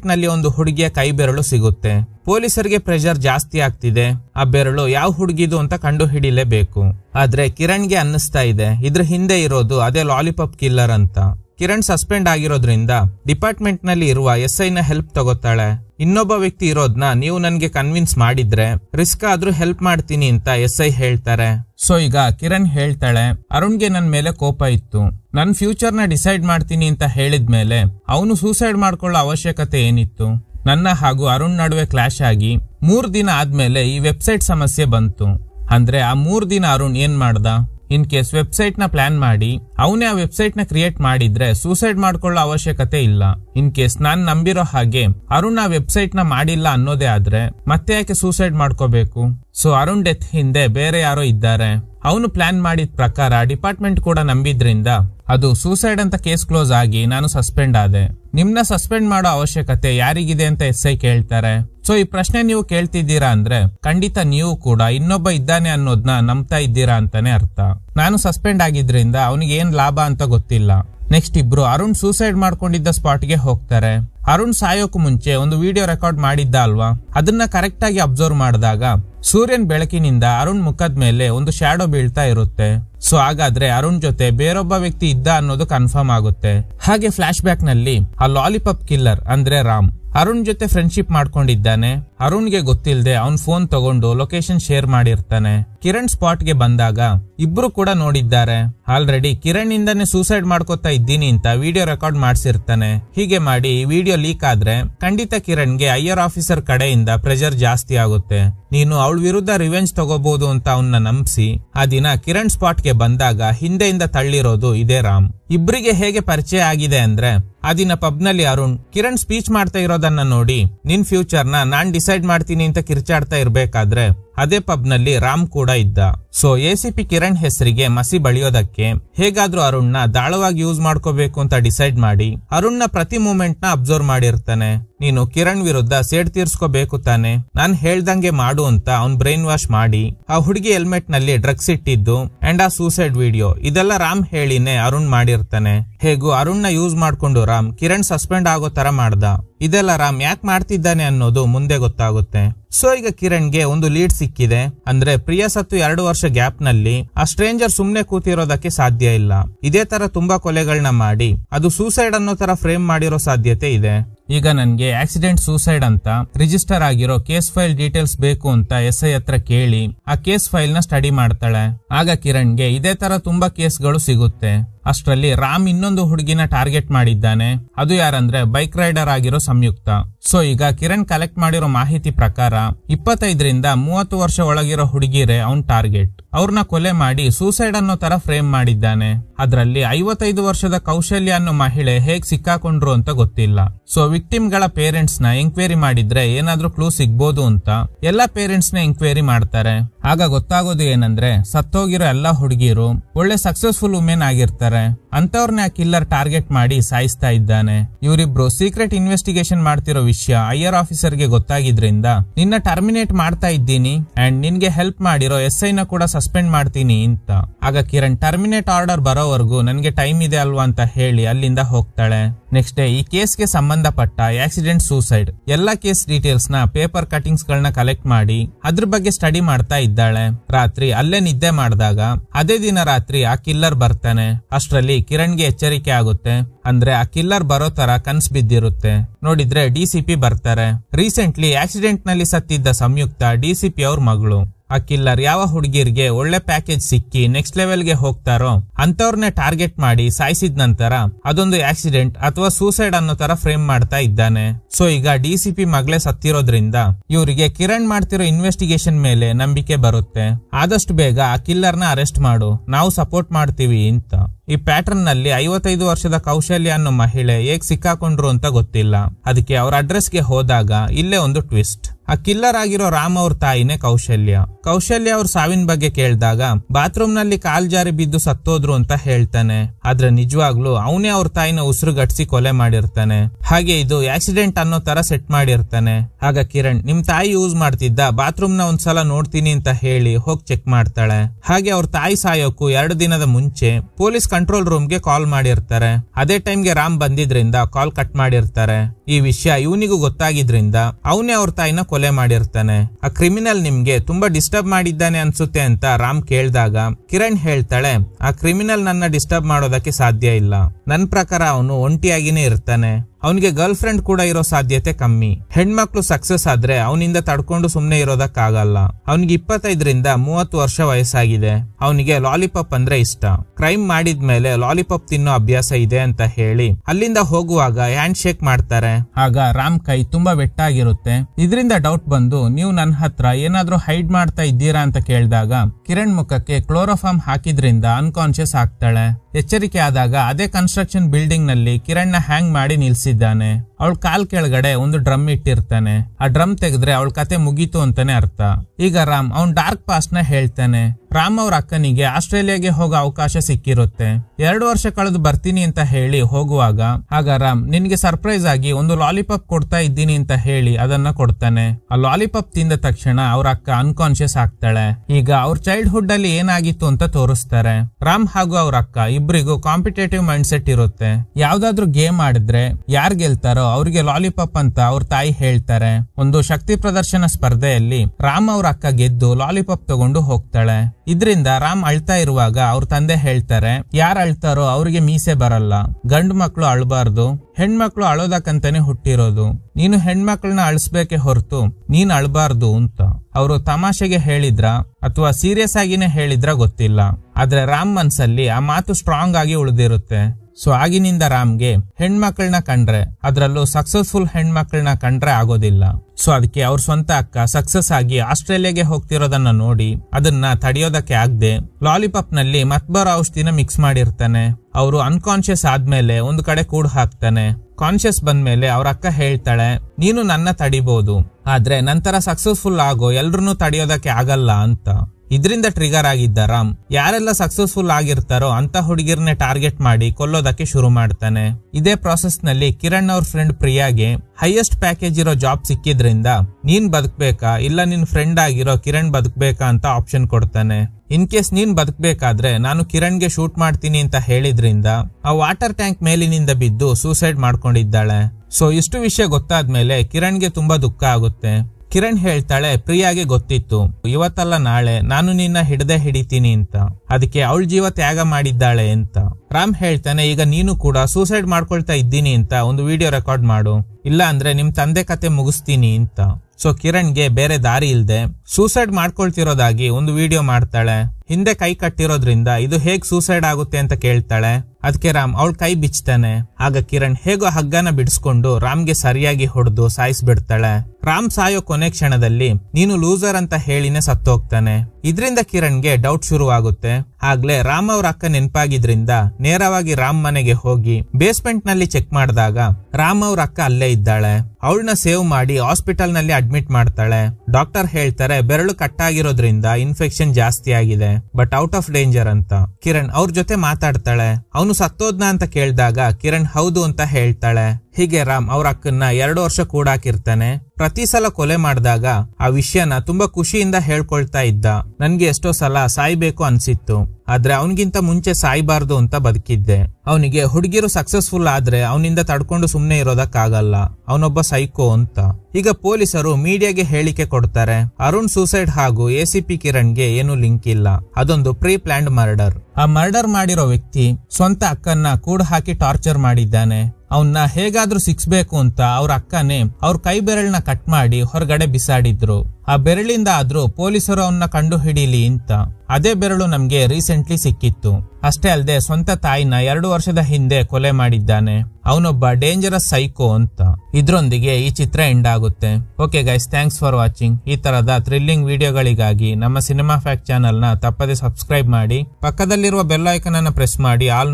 ನಲ್ಲಿ ಒಂದು ಹುಡುಗಿಯ ಕೈ ಬೆರಳು ಸಿಗುತ್ತೆ ಪೊಲೀಸರಿಗೆ ಪ್ರೆಷರ್ ಜಾಸ್ತಿ ಆಗ್ತಿದೆ ಆ ಬೆರಳು ಯಾವ ಹುಡುಗಿದು ಅಂತ ಕಂಡು ಹಿಡಿಲೇಬೇಕು ಆದ್ರೆ ಕಿರಣ್ಗೆ ಅನ್ನಿಸ್ತಾ ಇದೆ ಇದ್ರ ಹಿಂದೆ ಇರೋದು ಅದೇ ಲಾಲಿಪಾಪ್ ಕಿಲ್ಲರ್ ಅಂತ ಕಿರಣ್ ಸಸ್ಪೆಂಡ್ ಆಗಿರೋದ್ರಿಂದ ಡಿಪಾರ್ಟ್ಮೆಂಟ್ ನಲ್ಲಿ ಇರುವ ಎಸ್ ಐ ನ ಹೆಲ್ಪ್ ತಗೋತಾಳೆ ಇನ್ನೊಬ್ಬ ವ್ಯಕ್ತಿ ಇರೋದ್ನ ನೀವು ನನಗೆ ಕನ್ವಿನ್ಸ್ ಮಾಡಿದ್ರೆ ರಿಸ್ಕ್ ಆದ್ರೂ ಹೆಲ್ಪ್ ಮಾಡ್ತೀನಿ ಅಂತ ಎಸ್ ಐ ಹೇಳ್ತಾರೆ ಸೊ ಈಗ ಕಿರಣ್ ಹೇಳ್ತಾಳೆ ಅರುಣ್ಗೆ ನನ್ನ ಮೇಲೆ ಕೋಪ ಇತ್ತು ನನ್ ಫ್ಯೂಚರ್ ನ ಡಿಸೈಡ್ ಮಾಡ್ತೀನಿ ಅಂತ ಹೇಳಿದ ಮೇಲೆ ಅವನು ಸೂಸೈಡ್ ಮಾಡ್ಕೊಳ್ಳೋ ಅವಶ್ಯಕತೆ ಏನಿತ್ತು ನನ್ನ ಹಾಗೂ ಅರುಣ್ ನಡುವೆ ಕ್ಲಾಶ್ ಆಗಿ ಮೂರ್ ದಿನ ಆದ್ಮೇಲೆ ಈ ವೆಬ್ಸೈಟ್ ಸಮಸ್ಯೆ ಬಂತು ಅಂದ್ರೆ ಆ ಮೂರ್ ದಿನ ಅರುಣ್ ಏನ್ ಮಾಡ್ದ ಇನ್ ಕೇಸ್ ವೆಬ್ಸೈಟ್ ನ ಪ್ಲಾನ್ ಮಾಡಿ ಅವನೇ ಆ ವೆಬ್ಸೈಟ್ ನ ಕ್ರಿಯೇಟ್ ಮಾಡಿದ್ರೆ ಸೂಸೈಡ್ ಮಾಡ್ಕೊಳ್ಳೋ ಅವಶ್ಯಕತೆ ಇಲ್ಲ ಇನ್ ಕೇಸ್ ನಾನ್ ನಂಬಿರೋ ಹಾಗೆ ಅರುಣ್ ಆ ವೆಬ್ಸೈಟ್ ನ ಮಾಡಿಲ್ಲ ಅನ್ನೋದೇ ಆದ್ರೆ ಮತ್ತೆ ಯಾಕೆ ಸೂಸೈಡ್ ಮಾಡ್ಕೋಬೇಕು ಸೊ ಅರುಣ್ ಡೆತ್ ಹಿಂದೆ ಬೇರೆ ಯಾರೋ ಇದ್ದಾರೆ ಅವನು ಪ್ಲಾನ್ ಮಾಡಿದ ಪ್ರಕಾರ ಡಿಪಾರ್ಟ್ಮೆಂಟ್ ಕೂಡ ನಂಬಿದ್ರಿಂದ ಅದು ಸೂಸೈಡ್ ಅಂತ ಕೇಸ್ ಕ್ಲೋಸ್ ಆಗಿ ನಾನು ಸಸ್ಪೆಂಡ್ ಆದೆ ನಿಮ್ನ ಸಸ್ಪೆಂಡ್ ಮಾಡೋ ಅವಶ್ಯಕತೆ ಯಾರಿಗಿದೆ ಅಂತ ಎಸ್ ಐ ಕೇಳ್ತಾರೆ ಸೊ ಈ ಪ್ರಶ್ನೆ ನೀವು ಕೇಳ್ತಿದ್ದೀರಾ ಅಂದ್ರೆ ಖಂಡಿತ ನೀವು ಕೂಡ ಇನ್ನೊಬ್ಬ ಇದ್ದಾನೆ ಅನ್ನೋದನ್ನ ನಂಬ್ತಾ ಇದ್ದೀರಾ ಅಂತಾನೆ ಅರ್ಥ ನಾನು ಸಸ್ಪೆಂಡ್ ಆಗಿದ್ರಿಂದ ಅವನಿಗೆ ಏನ್ ಲಾಭ ಅಂತ ಗೊತ್ತಿಲ್ಲ ನೆಕ್ಸ್ಟ್ ಇಬ್ರು ಅರುಣ್ ಸೂಸೈಡ್ ಮಾಡ್ಕೊಂಡಿದ್ದ ಸ್ಪಾಟ್ಗೆ ಹೋಗ್ತಾರೆ ಅರುಣ್ ಸಾಯೋಕು ಮುಂಚೆ ಒಂದು ವಿಡಿಯೋ ರೆಕಾರ್ಡ್ ಮಾಡಿದ್ದ ಅಲ್ವಾ ಅದನ್ನ ಕರೆಕ್ಟ್ ಆಗಿ ಅಬ್ಸರ್ವ್ ಮಾಡಿದಾಗ ಸೂರ್ಯನ್ ಬೆಳಕಿನಿಂದ ಅರುಣ್ ಮುಖದ ಮೇಲೆ ಒಂದು ಶ್ಯಾಡೋ ಬೀಳ್ತಾ ಇರುತ್ತೆ ಸೊ ಹಾಗಾದ್ರೆ ಅರುಣ್ ಜೊತೆ ಬೇರೊಬ್ಬ ವ್ಯಕ್ತಿ ಇದ್ದ ಅನ್ನೋದು ಕನ್ಫರ್ಮ್ ಆಗುತ್ತೆ ಹಾಗೆ ಫ್ಲಾಶ್ ಬ್ಯಾಕ್ ನಲ್ಲಿ ಆ ಲಾಲಿಪಾಪ್ ಕಿಲ್ಲರ್ ಅಂದ್ರೆ ರಾಮ್ ಅರುಣ್ ಜೊತೆ ಫ್ರೆಂಡ್ಶಿಪ್ ಮಾಡ್ಕೊಂಡಿದ್ದಾನೆ ಅರುಣ್ ಗೆ ಗೊತ್ತಿಲ್ಲದೆ ಅವನ್ ಫೋನ್ ತಗೊಂಡು ಲೊಕೇಶನ್ ಶೇರ್ ಮಾಡಿರ್ತಾನೆ ಕಿರಣ್ ಸ್ಪಾಟ್ ಗೆ ಬಂದಾಗ ಇಬ್ರು ಕೂಡ ನೋಡಿದ್ದಾರೆ ಆಲ್ರೆಡಿ ಕಿರಣ್ ಇಂದಾನೆ ಸೂಸೈಡ್ ಮಾಡ್ಕೊತಾ ಇದ್ದೀನಿ ಅಂತ ವಿಡಿಯೋ ರೆಕಾರ್ಡ್ ಮಾಡ್ಸಿರ್ತಾನೆ ಹೀಗೆ ಮಾಡಿ ವಿಡಿಯೋ ಲೀಕ್ ಆದ್ರೆ ಖಂಡಿತ ಕಿರಣ್ ಗೆ ಐಆರ್ ಆಫೀಸರ್ ಕಡೆಯಿಂದ ಪ್ರೆಷರ್ ಜಾಸ್ತಿ ಆಗುತ್ತೆ ನೀನು ಅವಳ ವಿರುದ್ಧ ರಿವೆಂಜ್ ತಗೋಬಹುದು ಅಂತ ಅವನ್ನ ನಂಬಿಸಿ ಆ ದಿನ ಕಿರಣ್ ಸ್ಪಾಟ್ ಗೆ ಬಂದಾಗ ಹಿಂದೆಯಿಂದ ತಳ್ಳಿರೋದು ಇದೇ ರಾಮ್ ಇಬ್ರಿಗೆ ಹೇಗೆ ಪರಿಚಯ ಆಗಿದೆ ಅಂದ್ರೆ ಆ ದಿನ ನಲ್ಲಿ ಅರುಣ್ ಕಿರಣ್ ಸ್ಪೀಚ್ ಮಾಡ್ತಾ ಇರೋದನ್ನ ನೋಡಿ ನಿನ್ ಫ್ಯೂಚರ್ ನಾನ್ ಡಿಸೈಡ್ ಸೂಸೈಡ್ ಮಾಡ್ತೀನಿ ಅಂತ ಕಿರ್ಚಾಡ್ತಾ ಇರ್ಬೇಕಾದ್ರೆ ಅದೇ ಪಬ್ನಲ್ಲಿ ರಾಮ್ ಕೂಡ ಇದ್ದ so A C P Kiran ಹೆಸರಿಗೆ ಮಸಿ ಬಳಿಯೋದಕ್ಕೆ ಹೇಗಾದ್ರೂ ಅರುಣ್ನ ದಾಳವಾಗಿ ಯೂಸ್ ಮಾಡ್ಕೋಬೇಕು ಅಂತ ಡಿಸೈಡ್ ಮಾಡಿ ಅರುಣ್ನ ಪ್ರತಿ ಮೂಮೆಂಟ್ ನ ಅಬ್ಸರ್ವ್ ಮಾಡಿರ್ತಾನೆ ನೀನು ಕಿರಣ್ ವಿರುದ್ಧ ಸೇಡ್ ತೀರ್ಸ್ಕೋಬೇಕು ತಾನೆ ನಾನು ಹೇಳ್ದಂಗೆ ಮಾಡು ಅಂತ ಅವ್ನ್ ಬ್ರೈನ್ ವಾಶ್ ಮಾಡಿ ಆ ಹುಡುಗಿ ಹೆಲ್ಮೆಟ್ ನಲ್ಲಿ ಡ್ರಗ್ಸ್ ಇಟ್ಟಿದ್ದು ಅಂಡ್ ಆ ಸೂಸೈಡ್ ವಿಡಿಯೋ ಇದೆಲ್ಲ ರಾಮ್ ಹೇಳಿನೇ ಅರುಣ್ ಮಾಡಿರ್ತಾನೆ ಹೇಗೂ ಅರುಣ್ನ ಯೂಸ್ ಮಾಡ್ಕೊಂಡು ರಾಮ್ ಕಿರಣ್ ಸಸ್ಪೆಂಡ್ ಆಗೋ ತರ ಮಾಡ್ದ ಇದೆಲ್ಲ ರಾಮ್ ಯಾಕೆ ಮಾಡ್ತಿದ್ದಾನೆ ಅನ್ನೋದು ಮುಂದೆ ಗೊತ್ತಾಗುತ್ತೆ ಸೊ ಈಗ ಕಿರಣ್ಗೆ ಒಂದು ಲೀಡ್ ಸಿಕ್ಕಿದೆ ಅಂದ್ರೆ ಪ್ರಿಯ ಸತ್ತು ಎರಡು ವರ್ಷ ಗ್ಯಾಪ್ ನಲ್ಲಿ ಆ ಸ್ಟ್ರೇಂಜರ್ ಸುಮ್ನೆ ಕೂತಿರೋದಕ್ಕೆ ಸಾಧ್ಯ ಇಲ್ಲ ಇದೇ ತರ ತುಂಬಾ ಕೊಲೆಗಳನ್ನ ಮಾಡಿ ಅದು ಸೂಸೈಡ್ ಅನ್ನೋ ತರ ಫ್ರೇಮ್ ಮಾಡಿರೋ ಸಾಧ್ಯತೆ ಇದೆ ಈಗ ನನಗೆ ಆಕ್ಸಿಡೆಂಟ್ ಸೂಸೈಡ್ ಅಂತ ರಿಜಿಸ್ಟರ್ ಆಗಿರೋ ಕೇಸ್ ಫೈಲ್ ಡೀಟೇಲ್ಸ್ ಬೇಕು ಅಂತ ಎಸ್ ಐ ಹತ್ರ ಕೇಳಿ ಆ ಕೇಸ್ ಫೈಲ್ ನ ಸ್ಟಡಿ ಮಾಡ್ತಾಳೆ ಆಗ ಕಿರಣ್ಗೆ ಇದೇ ತರ ತುಂಬಾ ಕೇಸ್ಗಳು ಸಿಗುತ್ತೆ ಅಷ್ಟರಲ್ಲಿ ರಾಮ್ ಇನ್ನೊಂದು ಹುಡುಗಿನ ಟಾರ್ಗೆಟ್ ಮಾಡಿದ್ದಾನೆ ಅದು ಯಾರಂದ್ರೆ ಬೈಕ್ ರೈಡರ್ ಆಗಿರೋ ಸಂಯುಕ್ತ ಸೊ ಈಗ ಕಿರಣ್ ಕಲೆಕ್ಟ್ ಮಾಡಿರೋ ಮಾಹಿತಿ ಪ್ರಕಾರ ಇಪ್ಪತ್ತೈದರಿಂದ ಮೂವತ್ತು ವರ್ಷ ಒಳಗಿರೋ ಹುಡುಗಿರೇ ಅವ್ನ್ ಟಾರ್ಗೆಟ್ ಅವ್ರನ್ನ ಕೊಲೆ ಮಾಡಿ ಸೂಸೈಡ್ ಅನ್ನೋ ತರ ಫ್ರೇಮ್ ಮಾಡಿದ್ದಾನೆ ಅದರಲ್ಲಿ ಐವತ್ತೈದು ವರ್ಷದ ಕೌಶಲ್ಯ ಅನ್ನೋ ಮಹಿಳೆ ಹೇಗ್ ಸಿಕ್ಕಾಕೊಂಡ್ರು ಅಂತ ಗೊತ್ತಿಲ್ಲ ಸೊ ವಿಕ್ಟಿಮ್ ಗಳ ಪೇರೆಂಟ್ಸ್ ನ ಎಂಕ್ವೈರಿ ಮಾಡಿದ್ರೆ ಏನಾದ್ರೂ ಕ್ಲೂ ಸಿಗ್ಬೋದು ಅಂತ ಎಲ್ಲಾ ಪೇರೆಂಟ್ಸ್ ನ ಎಂಕ್ವೈರಿ ಮಾಡ್ತಾರೆ ಆಗ ಗೊತ್ತಾಗೋದು ಏನಂದ್ರೆ ಸತ್ತೋಗಿರೋ ಎಲ್ಲಾ ಹುಡುಗಿರು ಒಳ್ಳೆ ಸಕ್ಸಸ್ಫುಲ್ ವುಮೆನ್ ಆಗಿರ್ತಾರೆ ಇರ್ತಾರೆ ಆ ಕಿಲ್ಲರ್ ಟಾರ್ಗೆಟ್ ಮಾಡಿ ಸಾಯಿಸ್ತಾ ಇದ್ದಾನೆ ಇವರಿಬ್ರು ಸೀಕ್ರೆಟ್ ಇನ್ವೆಸ್ಟಿಗೇಷನ್ ಮಾಡ್ತಿರೋ ವಿಷಯ ಐಆರ್ ಆಫೀಸರ್ ಗೆ ಗೊತ್ತಾಗಿದ್ರಿಂದ ನಿನ್ನ ಟರ್ಮಿನೇಟ್ ಮಾಡ್ತಾ ಇದ್ದೀನಿ ಅಂಡ್ ನಿನ್ಗೆ ಹೆಲ್ಪ್ ಮಾಡಿರೋ ಎಸ್ ಐ ನ ಕೂಡ ಸಸ್ಪೆಂಡ್ ಮಾಡ್ತೀನಿ ಅಂತ ಆಗ ಕಿರಣ್ ಟರ್ಮಿನೇಟ್ ಆರ್ಡರ್ ಬರೋವರೆಗೂ ನನ್ಗೆ ಟೈಮ್ ಇದೆ ಅಲ್ವಾ ಅಂತ ಹೇಳಿ ಅಲ್ಲಿಂದ ಹೋಗ್ತಾಳೆ ನೆಕ್ಸ್ಟ್ ಡೇ ಈ ಗೆ ಸಂಬಂಧಪಟ್ಟ ಆಕ್ಸಿಡೆಂಟ್ ಸೂಸೈಡ್ ಎಲ್ಲಾ ಕೇಸ್ ಡೀಟೇಲ್ಸ್ ನ ಪೇಪರ್ ಕಟಿಂಗ್ಸ್ ಗಳನ್ನ ಕಲೆಕ್ಟ್ ಮಾಡಿ ಅದ್ರ ಬಗ್ಗೆ ಸ್ಟಡಿ ಮಾಡ್ತಾ ಇದ್ದಾಳೆ ರಾತ್ರಿ ಅಲ್ಲೇ ನಿದ್ದೆ ಮಾಡಿದಾಗ ಅದೇ ದಿನ ರಾತ್ರಿ ಆ ಕಿಲ್ಲರ್ ಬರ್ತಾನೆ ಅಷ್ಟ್ರಲ್ಲಿ ಗೆ ಎಚ್ಚರಿಕೆ ಆಗುತ್ತೆ ಅಂದ್ರೆ ಆ ಕಿಲ್ಲರ್ ಬರೋ ತರ ಕನ್ಸ್ ಬಿದ್ದಿರುತ್ತೆ ನೋಡಿದ್ರೆ ಡಿ ಸಿ ಪಿ ಬರ್ತಾರೆ ರೀಸೆಂಟ್ಲಿ ಆಕ್ಸಿಡೆಂಟ್ ನಲ್ಲಿ ಸತ್ತಿದ್ದ ಸಂಯುಕ್ತ ಡಿ ಸಿ ಪಿ ಅವ್ರ ಮಗಳು ಆ ಕಿಲ್ಲರ್ ಯಾವ ಹುಡುಗಿರ್ಗೆ ಒಳ್ಳೆ ಪ್ಯಾಕೇಜ್ ಸಿಕ್ಕಿ ನೆಕ್ಸ್ಟ್ ಗೆ ಹೋಗ್ತಾರೋ ಅಂತವ್ರನ್ನೇ ಟಾರ್ಗೆಟ್ ಮಾಡಿ ಸಾಯಿಸಿದ ನಂತರ ಅದೊಂದು ಆಕ್ಸಿಡೆಂಟ್ ಅಥವಾ ಸೂಸೈಡ್ ಅನ್ನೋ ತರ ಫ್ರೇಮ್ ಮಾಡ್ತಾ ಇದ್ದಾನೆ ಸೊ ಈಗ ಡಿ ಸಿ ಪಿ ಮಗಳೇ ಸತ್ತಿರೋದ್ರಿಂದ ಇವರಿಗೆ ಕಿರಣ್ ಮಾಡ್ತಿರೋ ಇನ್ವೆಸ್ಟಿಗೇಷನ್ ಮೇಲೆ ನಂಬಿಕೆ ಬರುತ್ತೆ ಆದಷ್ಟು ಬೇಗ ಆ ಕಿಲ್ಲರ್ನ ಅರೆಸ್ಟ್ ಮಾಡು ನಾವು ಸಪೋರ್ಟ್ ಮಾಡ್ತೀವಿ ಅಂತ ಈ ಪ್ಯಾಟರ್ನ್ ನಲ್ಲಿ ಐವತ್ತೈದು ವರ್ಷದ ಕೌಶಲ್ಯ ಅನ್ನೋ ಮಹಿಳೆ ಹೇಗೆ ಸಿಕ್ಕಾಕೊಂಡ್ರು ಅಂತ ಗೊತ್ತಿಲ್ಲ ಅದಕ್ಕೆ ಅವ್ರ ಅಡ್ರೆಸ್ಗೆ ಹೋದಾಗ ಇಲ್ಲೇ ಒಂದು ಟ್ವಿಸ್ಟ್ ಆ ಕಿಲ್ಲರ್ ಆಗಿರೋ ರಾಮ್ ಅವ್ರ ತಾಯಿನೇ ಕೌಶಲ್ಯ ಕೌಶಲ್ಯ ಅವ್ರ ಸಾವಿನ ಬಗ್ಗೆ ಕೇಳಿದಾಗ ಬಾತ್ರೂಮ್ ನಲ್ಲಿ ಕಾಲ್ ಜಾರಿ ಬಿದ್ದು ಸತ್ತೋದ್ರು ಅಂತ ಹೇಳ್ತಾನೆ ಆದ್ರೆ ನಿಜವಾಗ್ಲೂ ಅವನೇ ಅವ್ರ ತಾಯಿನ ಉಸಿರು ಗಟ್ಟಿಸಿ ಕೊಲೆ ಮಾಡಿರ್ತಾನೆ ಹಾಗೆ ಇದು ಆಕ್ಸಿಡೆಂಟ್ ಅನ್ನೋ ತರ ಸೆಟ್ ಮಾಡಿರ್ತಾನೆ ಆಗ ಕಿರಣ್ ನಿಮ್ ತಾಯಿ ಯೂಸ್ ಮಾಡ್ತಿದ್ದ ಬಾತ್ರೂಮ್ ನ ಒಂದ್ಸಲ ನೋಡ್ತೀನಿ ಅಂತ ಹೇಳಿ ಹೋಗಿ ಚೆಕ್ ಮಾಡ್ತಾಳೆ ಹಾಗೆ ಅವ್ರ ತಾಯಿ ಸಾಯೋಕು ಎರಡು ದಿನದ ಮುಂಚೆ ಪೊಲೀಸ್ ಕಂಟ್ರೋಲ್ ರೂಮ್ ಗೆ ಕಾಲ್ ಮಾಡಿರ್ತಾರೆ ಅದೇ ಟೈಮ್ಗೆ ರಾಮ್ ಬಂದಿದ್ರಿಂದ ಕಾಲ್ ಕಟ್ ಮಾಡಿರ್ತಾರೆ ಈ ವಿಷಯ ಇವನಿಗೂ ಗೊತ್ತಾಗಿದ್ರಿಂದ ಅವನೇ ಅವ್ರ ತಾಯಿನ ಕೊಲೆ ಮಾಡಿರ್ತಾನೆ ಆ ಕ್ರಿಮಿನಲ್ ನಿಮ್ಗೆ ತುಂಬಾ ಡಿಸ್ಟರ್ಬ್ ಮಾಡಿದ್ದಾನೆ ಅನ್ಸುತ್ತೆ ಅಂತ ರಾಮ್ ಕೇಳ್ದಾಗ ಕಿರಣ್ ಹೇಳ್ತಾಳೆ ಆ ಕ್ರಿಮಿನಲ್ ನನ್ನ ಡಿಸ್ಟರ್ಬ್ ಮಾಡೋದಕ್ಕೆ ಸಾಧ್ಯ ಇಲ್ಲ ನನ್ ಪ್ರಕಾರ ಅವನು ಒಂಟಿಯಾಗಿನೇ ಇರ್ತಾನೆ ಅವನಿಗೆ ಗರ್ಲ್ ಫ್ರೆಂಡ್ ಕೂಡ ಇರೋ ಸಾಧ್ಯತೆ ಕಮ್ಮಿ ಹೆಣ್ಮಕ್ಳು ಸಕ್ಸಸ್ ಆದ್ರೆ ಅವನಿಂದ ತಡ್ಕೊಂಡು ಸುಮ್ನೆ ಇರೋದಕ್ಕಾಗಲ್ಲ ಅವನಿಗೆ ಇಪ್ಪತ್ತೈದರಿಂದ ಮೂವತ್ತು ವರ್ಷ ವಯಸ್ಸಾಗಿದೆ ಅವನಿಗೆ ಲಾಲಿಪಾಪ್ ಅಂದ್ರೆ ಇಷ್ಟ ಕ್ರೈಮ್ ಮಾಡಿದ್ಮೇಲೆ ಲಾಲಿಪಾಪ್ ತಿನ್ನೋ ಅಭ್ಯಾಸ ಇದೆ ಅಂತ ಹೇಳಿ ಅಲ್ಲಿಂದ ಹೋಗುವಾಗ ಹ್ಯಾಂಡ್ ಶೇಕ್ ಮಾಡ್ತಾರೆ ಆಗ ರಾಮ್ ಕೈ ತುಂಬಾ ಬೆಟ್ಟಾಗಿರುತ್ತೆ ಇದರಿಂದ ಡೌಟ್ ಬಂದು ನೀವು ನನ್ನ ಹತ್ರ ಏನಾದ್ರೂ ಹೈಡ್ ಮಾಡ್ತಾ ಇದ್ದೀರಾ ಅಂತ ಕೇಳಿದಾಗ ಕಿರಣ್ ಮುಖಕ್ಕೆ ಕ್ಲೋರೋಫಾರ್ಮ್ ಹಾಕಿದ್ರಿಂದ ಅನ್ಕಾನ್ಶಿಯಸ್ ಆಗ್ತಾಳೆ ಎಚ್ಚರಿಕೆ ಆದಾಗ ಅದೇ ಕನ್ಸ್ಟ್ರಕ್ಷನ್ ಬಿಲ್ಡಿಂಗ್ ನಲ್ಲಿ ಕಿರಣ್ ನ ಹ್ಯಾಂಗ್ ಮಾಡಿ ನಿಲ್ಸಿ Zidane ಅವಳ ಕಾಲ್ ಕೆಳಗಡೆ ಒಂದು ಡ್ರಮ್ ಇಟ್ಟಿರ್ತಾನೆ ಆ ಡ್ರಮ್ ತೆಗೆದ್ರೆ ಅವಳ ಕತೆ ಮುಗೀತು ಅಂತಾನೆ ಅರ್ಥ ಈಗ ರಾಮ್ ಅವನ್ ಡಾರ್ಕ್ ಪಾಸ್ಟ್ ನ ಹೇಳ್ತಾನೆ ರಾಮ್ ಅವ್ರ ಅಕ್ಕನಿಗೆ ಆಸ್ಟ್ರೇಲಿಯಾಗೆ ಹೋಗೋ ಅವಕಾಶ ಸಿಕ್ಕಿರುತ್ತೆ ಎರಡು ವರ್ಷ ಕಳೆದು ಬರ್ತೀನಿ ಅಂತ ಹೇಳಿ ಹೋಗುವಾಗ ಆಗ ರಾಮ್ ನಿನ್ಗೆ ಸರ್ಪ್ರೈಸ್ ಆಗಿ ಒಂದು ಲಾಲಿಪಾಪ್ ಕೊಡ್ತಾ ಇದ್ದೀನಿ ಅಂತ ಹೇಳಿ ಅದನ್ನ ಕೊಡ್ತಾನೆ ಆ ಲಾಲಿಪಾಪ್ ತಿಂದ ತಕ್ಷಣ ಅವ್ರ ಅಕ್ಕ ಅನ್ಕಾನ್ಶಿಯಸ್ ಆಗ್ತಾಳೆ ಈಗ ಅವ್ರ ಚೈಲ್ಡ್ ಹುಡ್ ಅಲ್ಲಿ ಏನಾಗಿತ್ತು ಅಂತ ತೋರಿಸ್ತಾರೆ ರಾಮ್ ಹಾಗೂ ಅವ್ರ ಅಕ್ಕ ಇಬ್ಬರಿಗೂ ಕಾಂಪಿಟೇಟಿವ್ ಮೈಂಡ್ ಸೆಟ್ ಇರುತ್ತೆ ಯಾವ್ದಾದ್ರು ಗೇಮ್ ಆಡಿದ್ರೆ ಯಾರ್ ಗೆಲ್ತಾರೋ ಅವರಿಗೆ ಲಾಲಿಪಾಪ್ ಅಂತ ಅವ್ರ ತಾಯಿ ಹೇಳ್ತಾರೆ ಒಂದು ಶಕ್ತಿ ಪ್ರದರ್ಶನ ಸ್ಪರ್ಧೆಯಲ್ಲಿ ರಾಮ್ ಅವ್ರ ಅಕ್ಕ ಗೆದ್ದು ಲಾಲಿಪಾಪ್ ತಗೊಂಡು ಹೋಗ್ತಾಳೆ ಇದರಿಂದ ರಾಮ್ ಅಳ್ತಾ ಇರುವಾಗ ಅವ್ರ ತಂದೆ ಹೇಳ್ತಾರೆ ಯಾರು ಅಳ್ತಾರೋ ಅವ್ರಿಗೆ ಮೀಸೆ ಬರಲ್ಲ ಗಂಡು ಮಕ್ಕಳು ಅಳಬಾರ್ದು ಹೆಣ್ಮಕ್ಳು ಅಳೋದಕ್ಕಂತಾನೆ ಹುಟ್ಟಿರೋದು ನೀನು ಹೆಣ್ಮಕ್ಳನ್ನ ಅಳಿಸ್ಬೇಕೆ ಹೊರತು ನೀನ್ ಅಳಬಾರ್ದು ಅಂತ ಅವರು ತಮಾಷೆಗೆ ಹೇಳಿದ್ರ ಅಥವಾ ಸೀರಿಯಸ್ ಆಗಿನೇ ಹೇಳಿದ್ರ ಗೊತ್ತಿಲ್ಲ ಆದ್ರೆ ರಾಮ್ ಮನ್ಸಲ್ಲಿ ಆ ಮಾತು ಸ್ಟ್ರಾಂಗ್ ಆಗಿ ಉಳಿದಿರುತ್ತೆ ಸೊ ಆಗಿನಿಂದ ರಾಮ್ಗೆ ಹೆಣ್ಮಕ್ಳನ್ನ ಕಂಡ್ರೆ ಅದರಲ್ಲೂ ಸಕ್ಸಸ್ಫುಲ್ ಹೆಣ್ಮಕ್ಳನ್ನ ಕಂಡ್ರೆ ಆಗೋದಿಲ್ಲ ಸೊ ಅದಕ್ಕೆ ಅವ್ರ ಸ್ವಂತ ಅಕ್ಕ ಸಕ್ಸಸ್ ಆಗಿ ಆಸ್ಟ್ರೇಲಿಯಾಗೆ ಹೋಗ್ತಿರೋದನ್ನ ನೋಡಿ ಅದನ್ನ ತಡೆಯೋದಕ್ಕೆ ಆಗದೆ ಲಾಲಿಪಾಪ್ ನಲ್ಲಿ ಮತ್ಬರ ಔಷಧಿನ ಮಿಕ್ಸ್ ಮಾಡಿರ್ತಾನೆ ಅವರು ಅನ್ಕಾನ್ಶಿಯಸ್ ಆದ್ಮೇಲೆ ಒಂದು ಕಡೆ ಕೂಡ್ ಹಾಕ್ತಾನೆ ಕಾನ್ಶಿಯಸ್ ಬಂದ್ಮೇಲೆ ಅವ್ರ ಅಕ್ಕ ಹೇಳ್ತಾಳೆ ನೀನು ನನ್ನ ತಡಿಬಹುದು ಆದ್ರೆ ನಂತರ ಸಕ್ಸಸ್ಫುಲ್ ಆಗೋ ಎಲ್ರು ತಡೆಯೋದಕ್ಕೆ ಆಗಲ್ಲ ಅಂತ ಇದರಿಂದ ಟ್ರಿಗರ್ ಆಗಿದ್ದ ರಾಮ್ ಯಾರೆಲ್ಲ ಸಕ್ಸಸ್ಫುಲ್ ಆಗಿರ್ತಾರೋ ಅಂತ ಹುಡುಗಿರನ್ನೇ ಟಾರ್ಗೆಟ್ ಮಾಡಿ ಕೊಲ್ಲೋದಕ್ಕೆ ಶುರು ಮಾಡ್ತಾನೆ ಇದೇ ಪ್ರಾಸೆಸ್ ನಲ್ಲಿ ಕಿರಣ್ ಅವ್ರ ಫ್ರೆಂಡ್ ಪ್ರಿಯಾಗೆ ಹೈಯೆಸ್ಟ್ ಪ್ಯಾಕೇಜ್ ಇರೋ ಜಾಬ್ ಸಿಕ್ಕಿದ್ರಿಂದ ನೀನ್ ಬದುಕಬೇಕಾ ಇಲ್ಲ ನಿನ್ ಫ್ರೆಂಡ್ ಆಗಿರೋ ಕಿರಣ್ ಬದುಕಬೇಕಾ ಅಂತ ಆಪ್ಷನ್ ಕೊಡ್ತಾನೆ ಇನ್ ಕೇಸ್ ನೀನ್ ಬದುಕಬೇಕಾದ್ರೆ ನಾನು ಕಿರಣ್ಗೆ ಶೂಟ್ ಮಾಡ್ತೀನಿ ಅಂತ ಹೇಳಿದ್ರಿಂದ ಆ ವಾಟರ್ ಟ್ಯಾಂಕ್ ಮೇಲಿನಿಂದ ಬಿದ್ದು ಸೂಸೈಡ್ ಮಾಡ್ಕೊಂಡಿದ್ದಾಳೆ ಸೊ ಇಷ್ಟು ವಿಷಯ ಗೊತ್ತಾದ್ಮೇಲೆ ಕಿರಣ್ಗೆ ತುಂಬಾ ದುಃಖ ಆಗುತ್ತೆ ಕಿರಣ್ ಹೇಳ್ತಾಳೆ ಪ್ರಿಯಾಗೆ ಗೊತ್ತಿತ್ತು ಇವತ್ತಲ್ಲ ನಾಳೆ ನಾನು ನಿನ್ನ ಹಿಡದೆ ಹಿಡಿತೀನಿ ಅಂತ ಅದಕ್ಕೆ ಅವಳ ಜೀವ ತ್ಯಾಗ ಮಾಡಿದ್ದಾಳೆ ಅಂತ ರಾಮ್ ಹೇಳ್ತಾನೆ ಈಗ ನೀನು ಕೂಡ ಸೂಸೈಡ್ ಮಾಡ್ಕೊಳ್ತಾ ಇದ್ದೀನಿ ಅಂತ ಒಂದು ವಿಡಿಯೋ ರೆಕಾರ್ಡ್ ಮಾಡು ಇಲ್ಲ ಅಂದ್ರೆ ನಿಮ್ ತಂದೆ ಕತೆ ಮುಗಿಸ್ತೀನಿ ಅಂತ ಸೊ ಕಿರಣ್ಗೆ ಬೇರೆ ದಾರಿ ಇಲ್ದೆ ಸೂಸೈಡ್ ಮಾಡ್ಕೊಳ್ತಿರೋದಾಗಿ ಒಂದು ವಿಡಿಯೋ ಮಾಡ್ತಾಳೆ ಹಿಂದೆ ಕೈ ಕಟ್ಟಿರೋದ್ರಿಂದ ಇದು ಹೇಗ್ ಸೂಸೈಡ್ ಆಗುತ್ತೆ ಅಂತ ಕೇಳ್ತಾಳೆ ಅದಕ್ಕೆ ರಾಮ್ ಅವಳ ಕೈ ಬಿಚ್ತಾನೆ ಆಗ ಕಿರಣ್ ಹೇಗೋ ಹಗ್ಗನ ಬಿಡಿಸ್ಕೊಂಡು ರಾಮ್ಗೆ ಸರಿಯಾಗಿ ಹೊಡೆದು ಸಾಯಿಸ್ಬಿಡ್ತಾಳೆ ರಾಮ್ ಸಾಯೋ ಕೊನೆ ಕ್ಷಣದಲ್ಲಿ ನೀನು ಲೂಸರ್ ಅಂತ ಹೇಳಿನೇ ಸತ್ತೋಗ್ತಾನೆ ಇದರಿಂದ ಕಿರಣ್ಗೆ ಡೌಟ್ ಶುರುವಾಗುತ್ತೆ ಆಗ್ಲೇ ರಾಮ್ ಅವ್ರ ಅಕ್ಕ ನೆನಪಾಗಿದ್ರಿಂದ ನೇರವಾಗಿ ರಾಮ್ ಮನೆಗೆ ಹೋಗಿ ಬೇಸ್ಮೆಂಟ್ ನಲ್ಲಿ ಚೆಕ್ ಮಾಡಿದಾಗ ರಾಮ್ ಅವ್ರ ಅಕ್ಕ ಅಲ್ಲೇ ಇದ್ದಾಳೆ ಅವಳನ್ನ ಸೇವ್ ಮಾಡಿ ಹಾಸ್ಪಿಟಲ್ ನಲ್ಲಿ ಅಡ್ಮಿಟ್ ಮಾಡ್ತಾಳೆ ಡಾಕ್ಟರ್ ಹೇಳ್ತಾರೆ ಬೆರಳು ಕಟ್ಟಾಗಿರೋದ್ರಿಂದ ಇನ್ಫೆಕ್ಷನ್ ಜಾಸ್ತಿ ಆಗಿದೆ ಬಟ್ ಔಟ್ ಆಫ್ ಡೇಂಜರ್ ಅಂತ ಕಿರಣ್ ಅವ್ರ ಜೊತೆ ಮಾತಾಡ್ತಾಳೆ ಅವನು ಸತ್ತೋದ್ನಾ ಅಂತ ಕೇಳಿದಾಗ ಕಿರಣ್ ಹೌದು ಅಂತ ಹೇಳ್ತಾಳೆ ಹೀಗೆ ರಾಮ್ ಅವ್ರ ಅಕ್ಕನ್ನ ಎರಡು ವರ್ಷ ಹಾಕಿರ್ತಾನೆ ಪ್ರತಿ ಸಲ ಕೊಲೆ ಮಾಡಿದಾಗ ಆ ವಿಷಯನ ತುಂಬಾ ಖುಷಿಯಿಂದ ಹೇಳ್ಕೊಳ್ತಾ ಇದ್ದ ನನ್ಗೆ ಎಷ್ಟೋ ಸಲ ಸಾಯ್ಬೇಕು ಅನ್ಸಿತ್ತು ಆದ್ರೆ ಅವನಿಗಿಂತ ಮುಂಚೆ ಸಾಯ್ಬಾರ್ದು ಅಂತ ಬದುಕಿದ್ದೆ ಅವನಿಗೆ ಹುಡುಗಿರು ಸಕ್ಸಸ್ಫುಲ್ ಆದ್ರೆ ಅವನಿಂದ ತಡ್ಕೊಂಡು ಸುಮ್ನೆ ಇರೋದಕ್ಕಾಗಲ್ಲ ಅವನೊಬ್ಬ ಸೈಕೋ ಅಂತ ಈಗ ಪೊಲೀಸರು ಮೀಡಿಯಾಗೆ ಹೇಳಿಕೆ ಕೊಡ್ತಾರೆ ಅರುಣ್ ಸೂಸೈಡ್ ಹಾಗೂ ಎ ಸಿ ಪಿ ಕಿರಣ್ಗೆ ಏನು ಲಿಂಕ್ ಇಲ್ಲ ಅದೊಂದು ಪ್ರೀ ಪ್ಲಾನ್ಡ್ ಮರ್ಡರ್ ಆ ಮರ್ಡರ್ ಮಾಡಿರೋ ವ್ಯಕ್ತಿ ಸ್ವಂತ ಅಕ್ಕನ್ನ ಕೂಡ ಹಾಕಿ ಟಾರ್ಚರ್ ಮಾಡಿದ್ದಾನೆ ಅವನ್ನ ಹೇಗಾದ್ರೂ ಸಿಕ್ಸ್ಬೇಕು ಅಂತ ಅವ್ರ ಅಕ್ಕನೇ ಅವ್ರ ಕೈ ಬೆರಳನ್ನ ಕಟ್ ಮಾಡಿ ಹೊರಗಡೆ ಬಿಸಾಡಿದ್ರು ಆ ಬೆರಳಿಂದ ಆದ್ರೂ ಪೊಲೀಸರು ಅವನ್ನ ಕಂಡು ಹಿಡೀಲಿ ಅಂತ ಅದೇ ಬೆರಳು ನಮ್ಗೆ ರೀಸೆಂಟ್ಲಿ ಸಿಕ್ಕಿತ್ತು ಅಷ್ಟೇ ಅಲ್ಲದೆ ಸ್ವಂತ ತಾಯಿನ ಎರಡು ವರ್ಷದ ಹಿಂದೆ ಕೊಲೆ ಮಾಡಿದ್ದಾನೆ ಅವನೊಬ್ಬ ಡೇಂಜರಸ್ ಸೈಕೋ ಅಂತ ಇದ್ರೊಂದಿಗೆ ಈ ಚಿತ್ರ ಎಂಡ್ ಆಗುತ್ತೆ okay guys thanks for watching ಈ ತರದ ಥ್ರಿಲ್ಲಿಂಗ್ ವಿಡಿಯೋಗಳಿಗಾಗಿ ನಮ್ಮ ಸಿನಿಮಾ ಫ್ಯಾಕ್ಟ್ ಚಾನೆಲ್ನ ತಪ್ಪದೆ ಸಬ್ಸ್ಕ್ರೈಬ್ ಮಾಡಿ ಪಕ್ಕದಲ್ಲಿರುವ ಬೆಲ್ ಐಕನ್ ಅನ್ನು ಪ್ರೆಸ್ ಮಾಡಿ ಆಲ್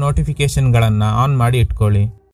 ಗಳನ್ನ ಆನ್ ಮಾಡಿ ಇಟ್ಕೊಳ್ಳಿ